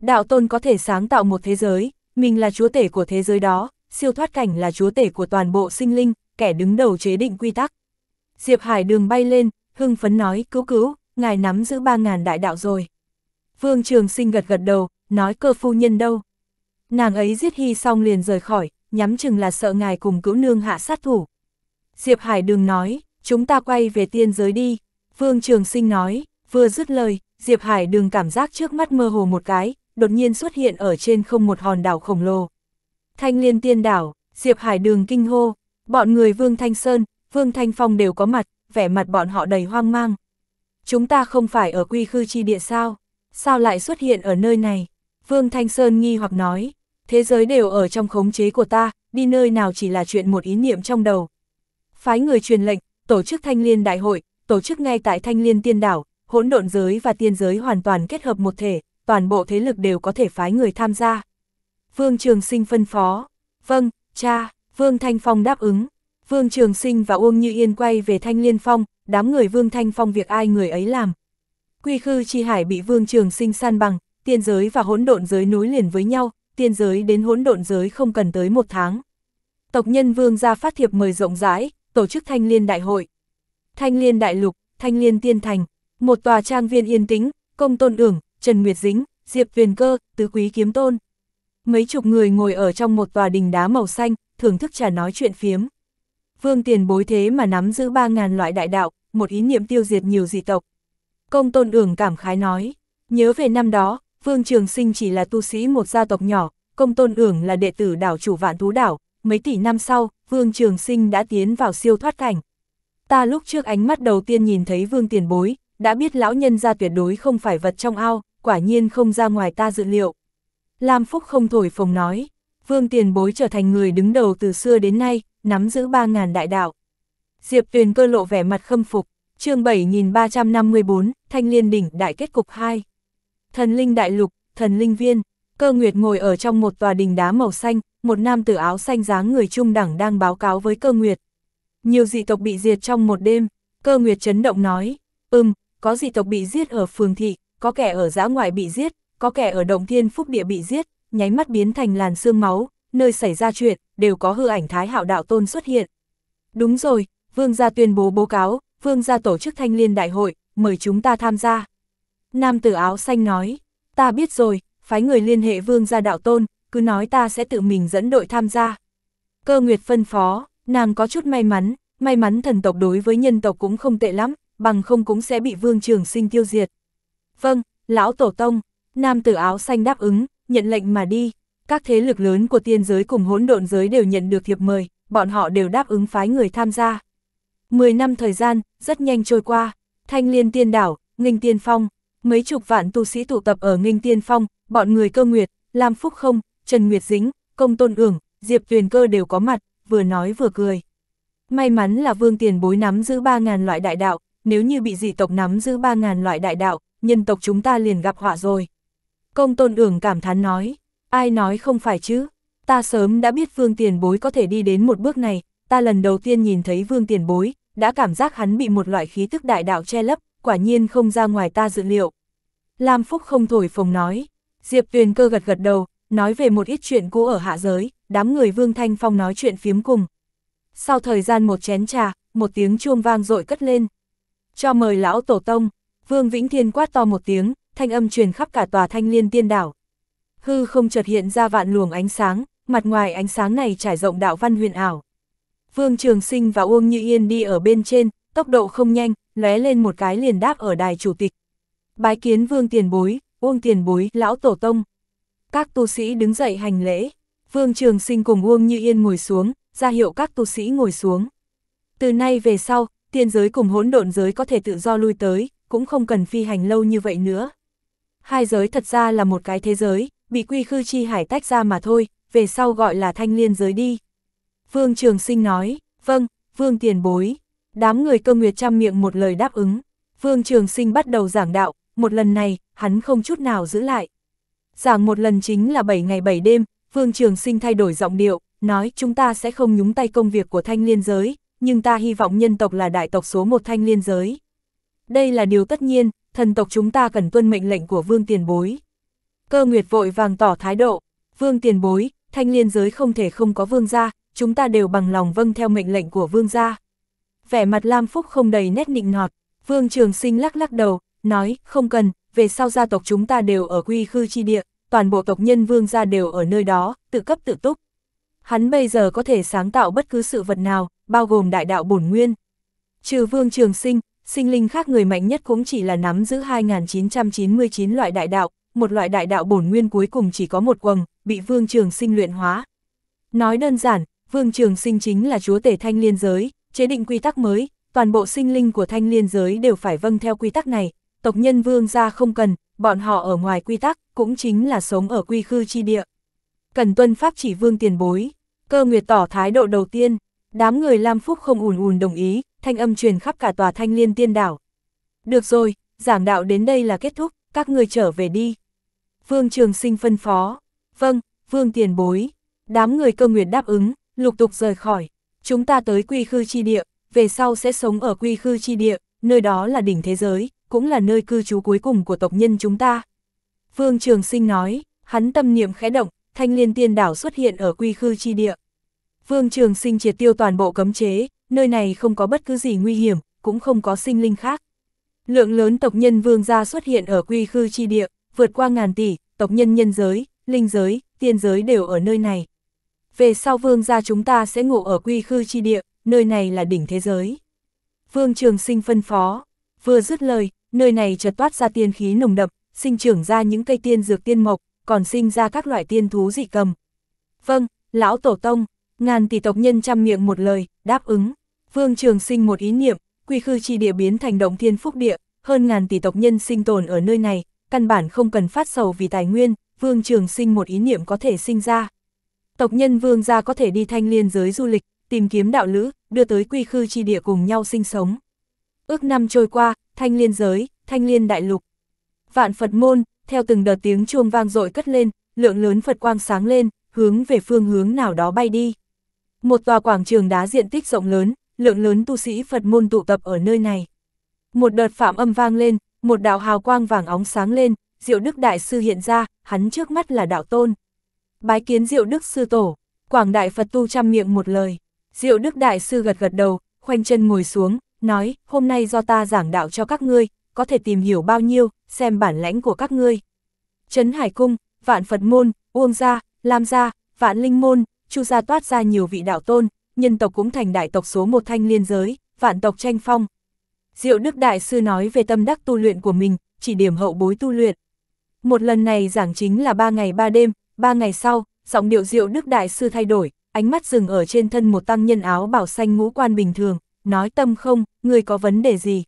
Đạo tôn có thể sáng tạo một thế giới, mình là chúa tể của thế giới đó, siêu thoát cảnh là chúa tể của toàn bộ sinh linh, kẻ đứng đầu chế định quy tắc. Diệp Hải đường bay lên, hưng phấn nói, cứu cứu, ngài nắm giữ ba ngàn đại đạo rồi. Vương Trường Sinh gật gật đầu, nói cơ phu nhân đâu. Nàng ấy giết hy xong liền rời khỏi, nhắm chừng là sợ ngài cùng cữu nương hạ sát thủ. Diệp Hải đừng nói, chúng ta quay về tiên giới đi. Vương Trường Sinh nói, vừa dứt lời, Diệp Hải đừng cảm giác trước mắt mơ hồ một cái, đột nhiên xuất hiện ở trên không một hòn đảo khổng lồ. Thanh liên tiên đảo, Diệp Hải đường kinh hô, bọn người Vương Thanh Sơn, Vương Thanh Phong đều có mặt, vẻ mặt bọn họ đầy hoang mang chúng ta không phải ở quy khư chi địa sao, sao lại xuất hiện ở nơi này? Vương Thanh Sơn nghi hoặc nói, thế giới đều ở trong khống chế của ta, đi nơi nào chỉ là chuyện một ý niệm trong đầu. Phái người truyền lệnh, tổ chức thanh liên đại hội, tổ chức ngay tại thanh liên tiên đảo, hỗn độn giới và tiên giới hoàn toàn kết hợp một thể, toàn bộ thế lực đều có thể phái người tham gia. Vương Trường Sinh phân phó, vâng, cha, Vương Thanh Phong đáp ứng. Vương Trường Sinh và Uông Như Yên quay về Thanh Liên Phong, đám người Vương Thanh Phong việc ai người ấy làm. Quy khư chi hải bị Vương Trường Sinh san bằng, tiên giới và hỗn độn giới nối liền với nhau, tiên giới đến hỗn độn giới không cần tới một tháng. Tộc nhân Vương ra phát thiệp mời rộng rãi, tổ chức thanh liên đại hội. Thanh liên đại lục, thanh liên tiên thành, một tòa trang viên yên tĩnh, công tôn ưởng, Trần Nguyệt Dính, Diệp Tuyền Cơ, Tứ Quý Kiếm Tôn. Mấy chục người ngồi ở trong một tòa đình đá màu xanh, thưởng thức trà nói chuyện phiếm. Vương tiền bối thế mà nắm giữ 3.000 loại đại đạo, một ý niệm tiêu diệt nhiều dị tộc. Công tôn ưởng cảm khái nói, nhớ về năm đó, Vương Trường Sinh chỉ là tu sĩ một gia tộc nhỏ, công tôn ưởng là đệ tử đảo chủ vạn thú đảo, mấy tỷ năm sau, Vương Trường Sinh đã tiến vào siêu thoát cảnh. Ta lúc trước ánh mắt đầu tiên nhìn thấy Vương Tiền Bối, đã biết lão nhân ra tuyệt đối không phải vật trong ao, quả nhiên không ra ngoài ta dự liệu. Lam Phúc không thổi phồng nói, Vương Tiền Bối trở thành người đứng đầu từ xưa đến nay, nắm giữ 3.000 đại đạo. Diệp Tuyền cơ lộ vẻ mặt khâm phục, chương 7354, Thanh Liên Đỉnh Đại Kết Cục 2. Thần Linh Đại Lục, Thần Linh Viên, cơ nguyệt ngồi ở trong một tòa đình đá màu xanh, một nam tử áo xanh dáng người trung đẳng đang báo cáo với cơ nguyệt. Nhiều dị tộc bị diệt trong một đêm, cơ nguyệt chấn động nói, Ừm, có dị tộc bị giết ở phường thị, có kẻ ở giã ngoại bị giết, có kẻ ở động thiên phúc địa bị giết, nháy mắt biến thành làn xương máu, nơi xảy ra chuyện, đều có hư ảnh thái hạo đạo tôn xuất hiện. Đúng rồi, vương gia tuyên bố bố cáo, vương gia tổ chức thanh liên đại hội, mời chúng ta tham gia. Nam tử áo xanh nói, ta biết rồi, phái người liên hệ vương gia đạo tôn, cứ nói ta sẽ tự mình dẫn đội tham gia. Cơ Nguyệt phân phó, nàng có chút may mắn, may mắn thần tộc đối với nhân tộc cũng không tệ lắm, bằng không cũng sẽ bị vương trường sinh tiêu diệt. Vâng, lão tổ tông, nam tử áo xanh đáp ứng, nhận lệnh mà đi. Các thế lực lớn của tiên giới cùng hỗn độn giới đều nhận được thiệp mời, bọn họ đều đáp ứng phái người tham gia. 10 năm thời gian, rất nhanh trôi qua, thanh liên tiên đảo, nghinh tiên phong, mấy chục vạn tu sĩ tụ tập ở nghinh tiên phong, bọn người cơ nguyệt, Lam Phúc Không, Trần Nguyệt Dính, Công Tôn Ưởng, Diệp Tuyền Cơ đều có mặt, vừa nói vừa cười. May mắn là vương tiền bối nắm giữ 3.000 loại đại đạo, nếu như bị dị tộc nắm giữ 3.000 loại đại đạo, nhân tộc chúng ta liền gặp họa rồi. Công Tôn Ưởng cảm thán nói, ai nói không phải chứ, ta sớm đã biết vương tiền bối có thể đi đến một bước này, ta lần đầu tiên nhìn thấy vương tiền bối, đã cảm giác hắn bị một loại khí tức đại đạo che lấp, quả nhiên không ra ngoài ta dự liệu. Lam Phúc không thổi phồng nói, Diệp Tuyền cơ gật gật đầu, nói về một ít chuyện cũ ở hạ giới, đám người Vương Thanh Phong nói chuyện phiếm cùng. Sau thời gian một chén trà, một tiếng chuông vang dội cất lên. Cho mời lão tổ tông, Vương Vĩnh Thiên quát to một tiếng, thanh âm truyền khắp cả tòa thanh liên tiên đảo. Hư không chợt hiện ra vạn luồng ánh sáng, mặt ngoài ánh sáng này trải rộng đạo văn huyền ảo. Vương Trường Sinh và Uông Như Yên đi ở bên trên, tốc độ không nhanh, lóe lên một cái liền đáp ở đài chủ tịch. Bái kiến Vương Tiền Bối, Uông Tiền Bối, Lão Tổ Tông. Các tu sĩ đứng dậy hành lễ, Vương Trường Sinh cùng Uông Như Yên ngồi xuống, ra hiệu các tu sĩ ngồi xuống. Từ nay về sau, tiên giới cùng hỗn độn giới có thể tự do lui tới, cũng không cần phi hành lâu như vậy nữa. Hai giới thật ra là một cái thế giới, bị quy khư chi hải tách ra mà thôi, về sau gọi là thanh liên giới đi. Vương Trường Sinh nói, vâng, Vương tiền bối. Đám người cơ nguyệt trăm miệng một lời đáp ứng. Vương Trường Sinh bắt đầu giảng đạo, một lần này, hắn không chút nào giữ lại. Giảng một lần chính là 7 ngày 7 đêm, Vương Trường Sinh thay đổi giọng điệu, nói chúng ta sẽ không nhúng tay công việc của thanh liên giới, nhưng ta hy vọng nhân tộc là đại tộc số một thanh liên giới. Đây là điều tất nhiên, thần tộc chúng ta cần tuân mệnh lệnh của Vương Tiền Bối. Cơ Nguyệt vội vàng tỏ thái độ, Vương Tiền Bối, thanh liên giới không thể không có Vương gia, chúng ta đều bằng lòng vâng theo mệnh lệnh của vương gia. Vẻ mặt Lam Phúc không đầy nét nịnh nọt, vương trường sinh lắc lắc đầu, nói, không cần, về sau gia tộc chúng ta đều ở quy khư chi địa, toàn bộ tộc nhân vương gia đều ở nơi đó, tự cấp tự túc. Hắn bây giờ có thể sáng tạo bất cứ sự vật nào, bao gồm đại đạo bổn nguyên. Trừ vương trường sinh, sinh linh khác người mạnh nhất cũng chỉ là nắm giữ 2.999 loại đại đạo, một loại đại đạo bổn nguyên cuối cùng chỉ có một quầng, bị vương trường sinh luyện hóa. Nói đơn giản, Vương Trường Sinh chính là chúa tể thanh liên giới, chế định quy tắc mới, toàn bộ sinh linh của thanh liên giới đều phải vâng theo quy tắc này, tộc nhân vương gia không cần, bọn họ ở ngoài quy tắc, cũng chính là sống ở quy khư chi địa. Cần tuân pháp chỉ vương tiền bối, cơ nguyệt tỏ thái độ đầu tiên, đám người Lam Phúc không ùn ùn đồng ý, thanh âm truyền khắp cả tòa thanh liên tiên đảo. Được rồi, giảng đạo đến đây là kết thúc, các người trở về đi. Vương Trường Sinh phân phó, vâng, vương tiền bối, đám người cơ nguyệt đáp ứng, lục tục rời khỏi. Chúng ta tới quy khư chi địa, về sau sẽ sống ở quy khư chi địa, nơi đó là đỉnh thế giới, cũng là nơi cư trú cuối cùng của tộc nhân chúng ta. Vương Trường Sinh nói, hắn tâm niệm khẽ động, thanh liên tiên đảo xuất hiện ở quy khư chi địa. Vương Trường Sinh triệt tiêu toàn bộ cấm chế, nơi này không có bất cứ gì nguy hiểm, cũng không có sinh linh khác. Lượng lớn tộc nhân vương gia xuất hiện ở quy khư chi địa, vượt qua ngàn tỷ, tộc nhân nhân giới, linh giới, tiên giới đều ở nơi này, về sau vương gia chúng ta sẽ ngủ ở quy khư chi địa, nơi này là đỉnh thế giới. Vương Trường Sinh phân phó, vừa dứt lời, nơi này chợt toát ra tiên khí nồng đậm, sinh trưởng ra những cây tiên dược tiên mộc, còn sinh ra các loại tiên thú dị cầm. Vâng, lão tổ tông, ngàn tỷ tộc nhân trăm miệng một lời, đáp ứng. Vương Trường Sinh một ý niệm, quy khư chi địa biến thành động thiên phúc địa, hơn ngàn tỷ tộc nhân sinh tồn ở nơi này, căn bản không cần phát sầu vì tài nguyên, Vương Trường Sinh một ý niệm có thể sinh ra. Tộc nhân vương gia có thể đi thanh liên giới du lịch, tìm kiếm đạo lữ, đưa tới quy khư chi địa cùng nhau sinh sống. Ước năm trôi qua, thanh liên giới, thanh liên đại lục. Vạn Phật môn, theo từng đợt tiếng chuông vang dội cất lên, lượng lớn Phật quang sáng lên, hướng về phương hướng nào đó bay đi. Một tòa quảng trường đá diện tích rộng lớn, lượng lớn tu sĩ Phật môn tụ tập ở nơi này. Một đợt phạm âm vang lên, một đạo hào quang vàng óng sáng lên, Diệu Đức Đại Sư hiện ra, hắn trước mắt là đạo tôn. Bái kiến Diệu Đức Sư Tổ, Quảng Đại Phật tu trăm miệng một lời. Diệu Đức Đại Sư gật gật đầu, khoanh chân ngồi xuống, nói, hôm nay do ta giảng đạo cho các ngươi, có thể tìm hiểu bao nhiêu, xem bản lãnh của các ngươi. Trấn Hải Cung, Vạn Phật Môn, Uông Gia, Lam Gia, Vạn Linh Môn, Chu Gia toát ra nhiều vị đạo tôn, nhân tộc cũng thành đại tộc số một thanh liên giới, vạn tộc tranh phong. Diệu Đức Đại Sư nói về tâm đắc tu luyện của mình, chỉ điểm hậu bối tu luyện. Một lần này giảng chính là ba ngày ba đêm, Ba ngày sau, giọng điệu diệu Đức Đại Sư thay đổi, ánh mắt dừng ở trên thân một tăng nhân áo bảo xanh ngũ quan bình thường, nói tâm không, người có vấn đề gì.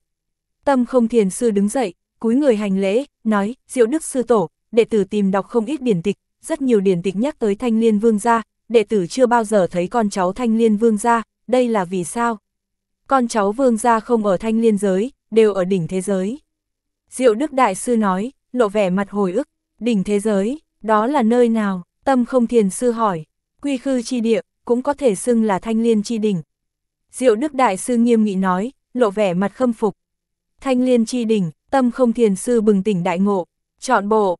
Tâm không thiền sư đứng dậy, cúi người hành lễ, nói, diệu Đức Sư Tổ, đệ tử tìm đọc không ít điển tịch, rất nhiều điển tịch nhắc tới thanh liên vương gia, đệ tử chưa bao giờ thấy con cháu thanh liên vương gia, đây là vì sao? Con cháu vương gia không ở thanh liên giới, đều ở đỉnh thế giới. Diệu Đức Đại Sư nói, lộ vẻ mặt hồi ức, đỉnh thế giới, đó là nơi nào? Tâm không thiền sư hỏi. Quy khư chi địa, cũng có thể xưng là thanh liên chi đỉnh. Diệu Đức Đại Sư nghiêm nghị nói, lộ vẻ mặt khâm phục. Thanh liên chi đỉnh, tâm không thiền sư bừng tỉnh đại ngộ. Chọn bộ,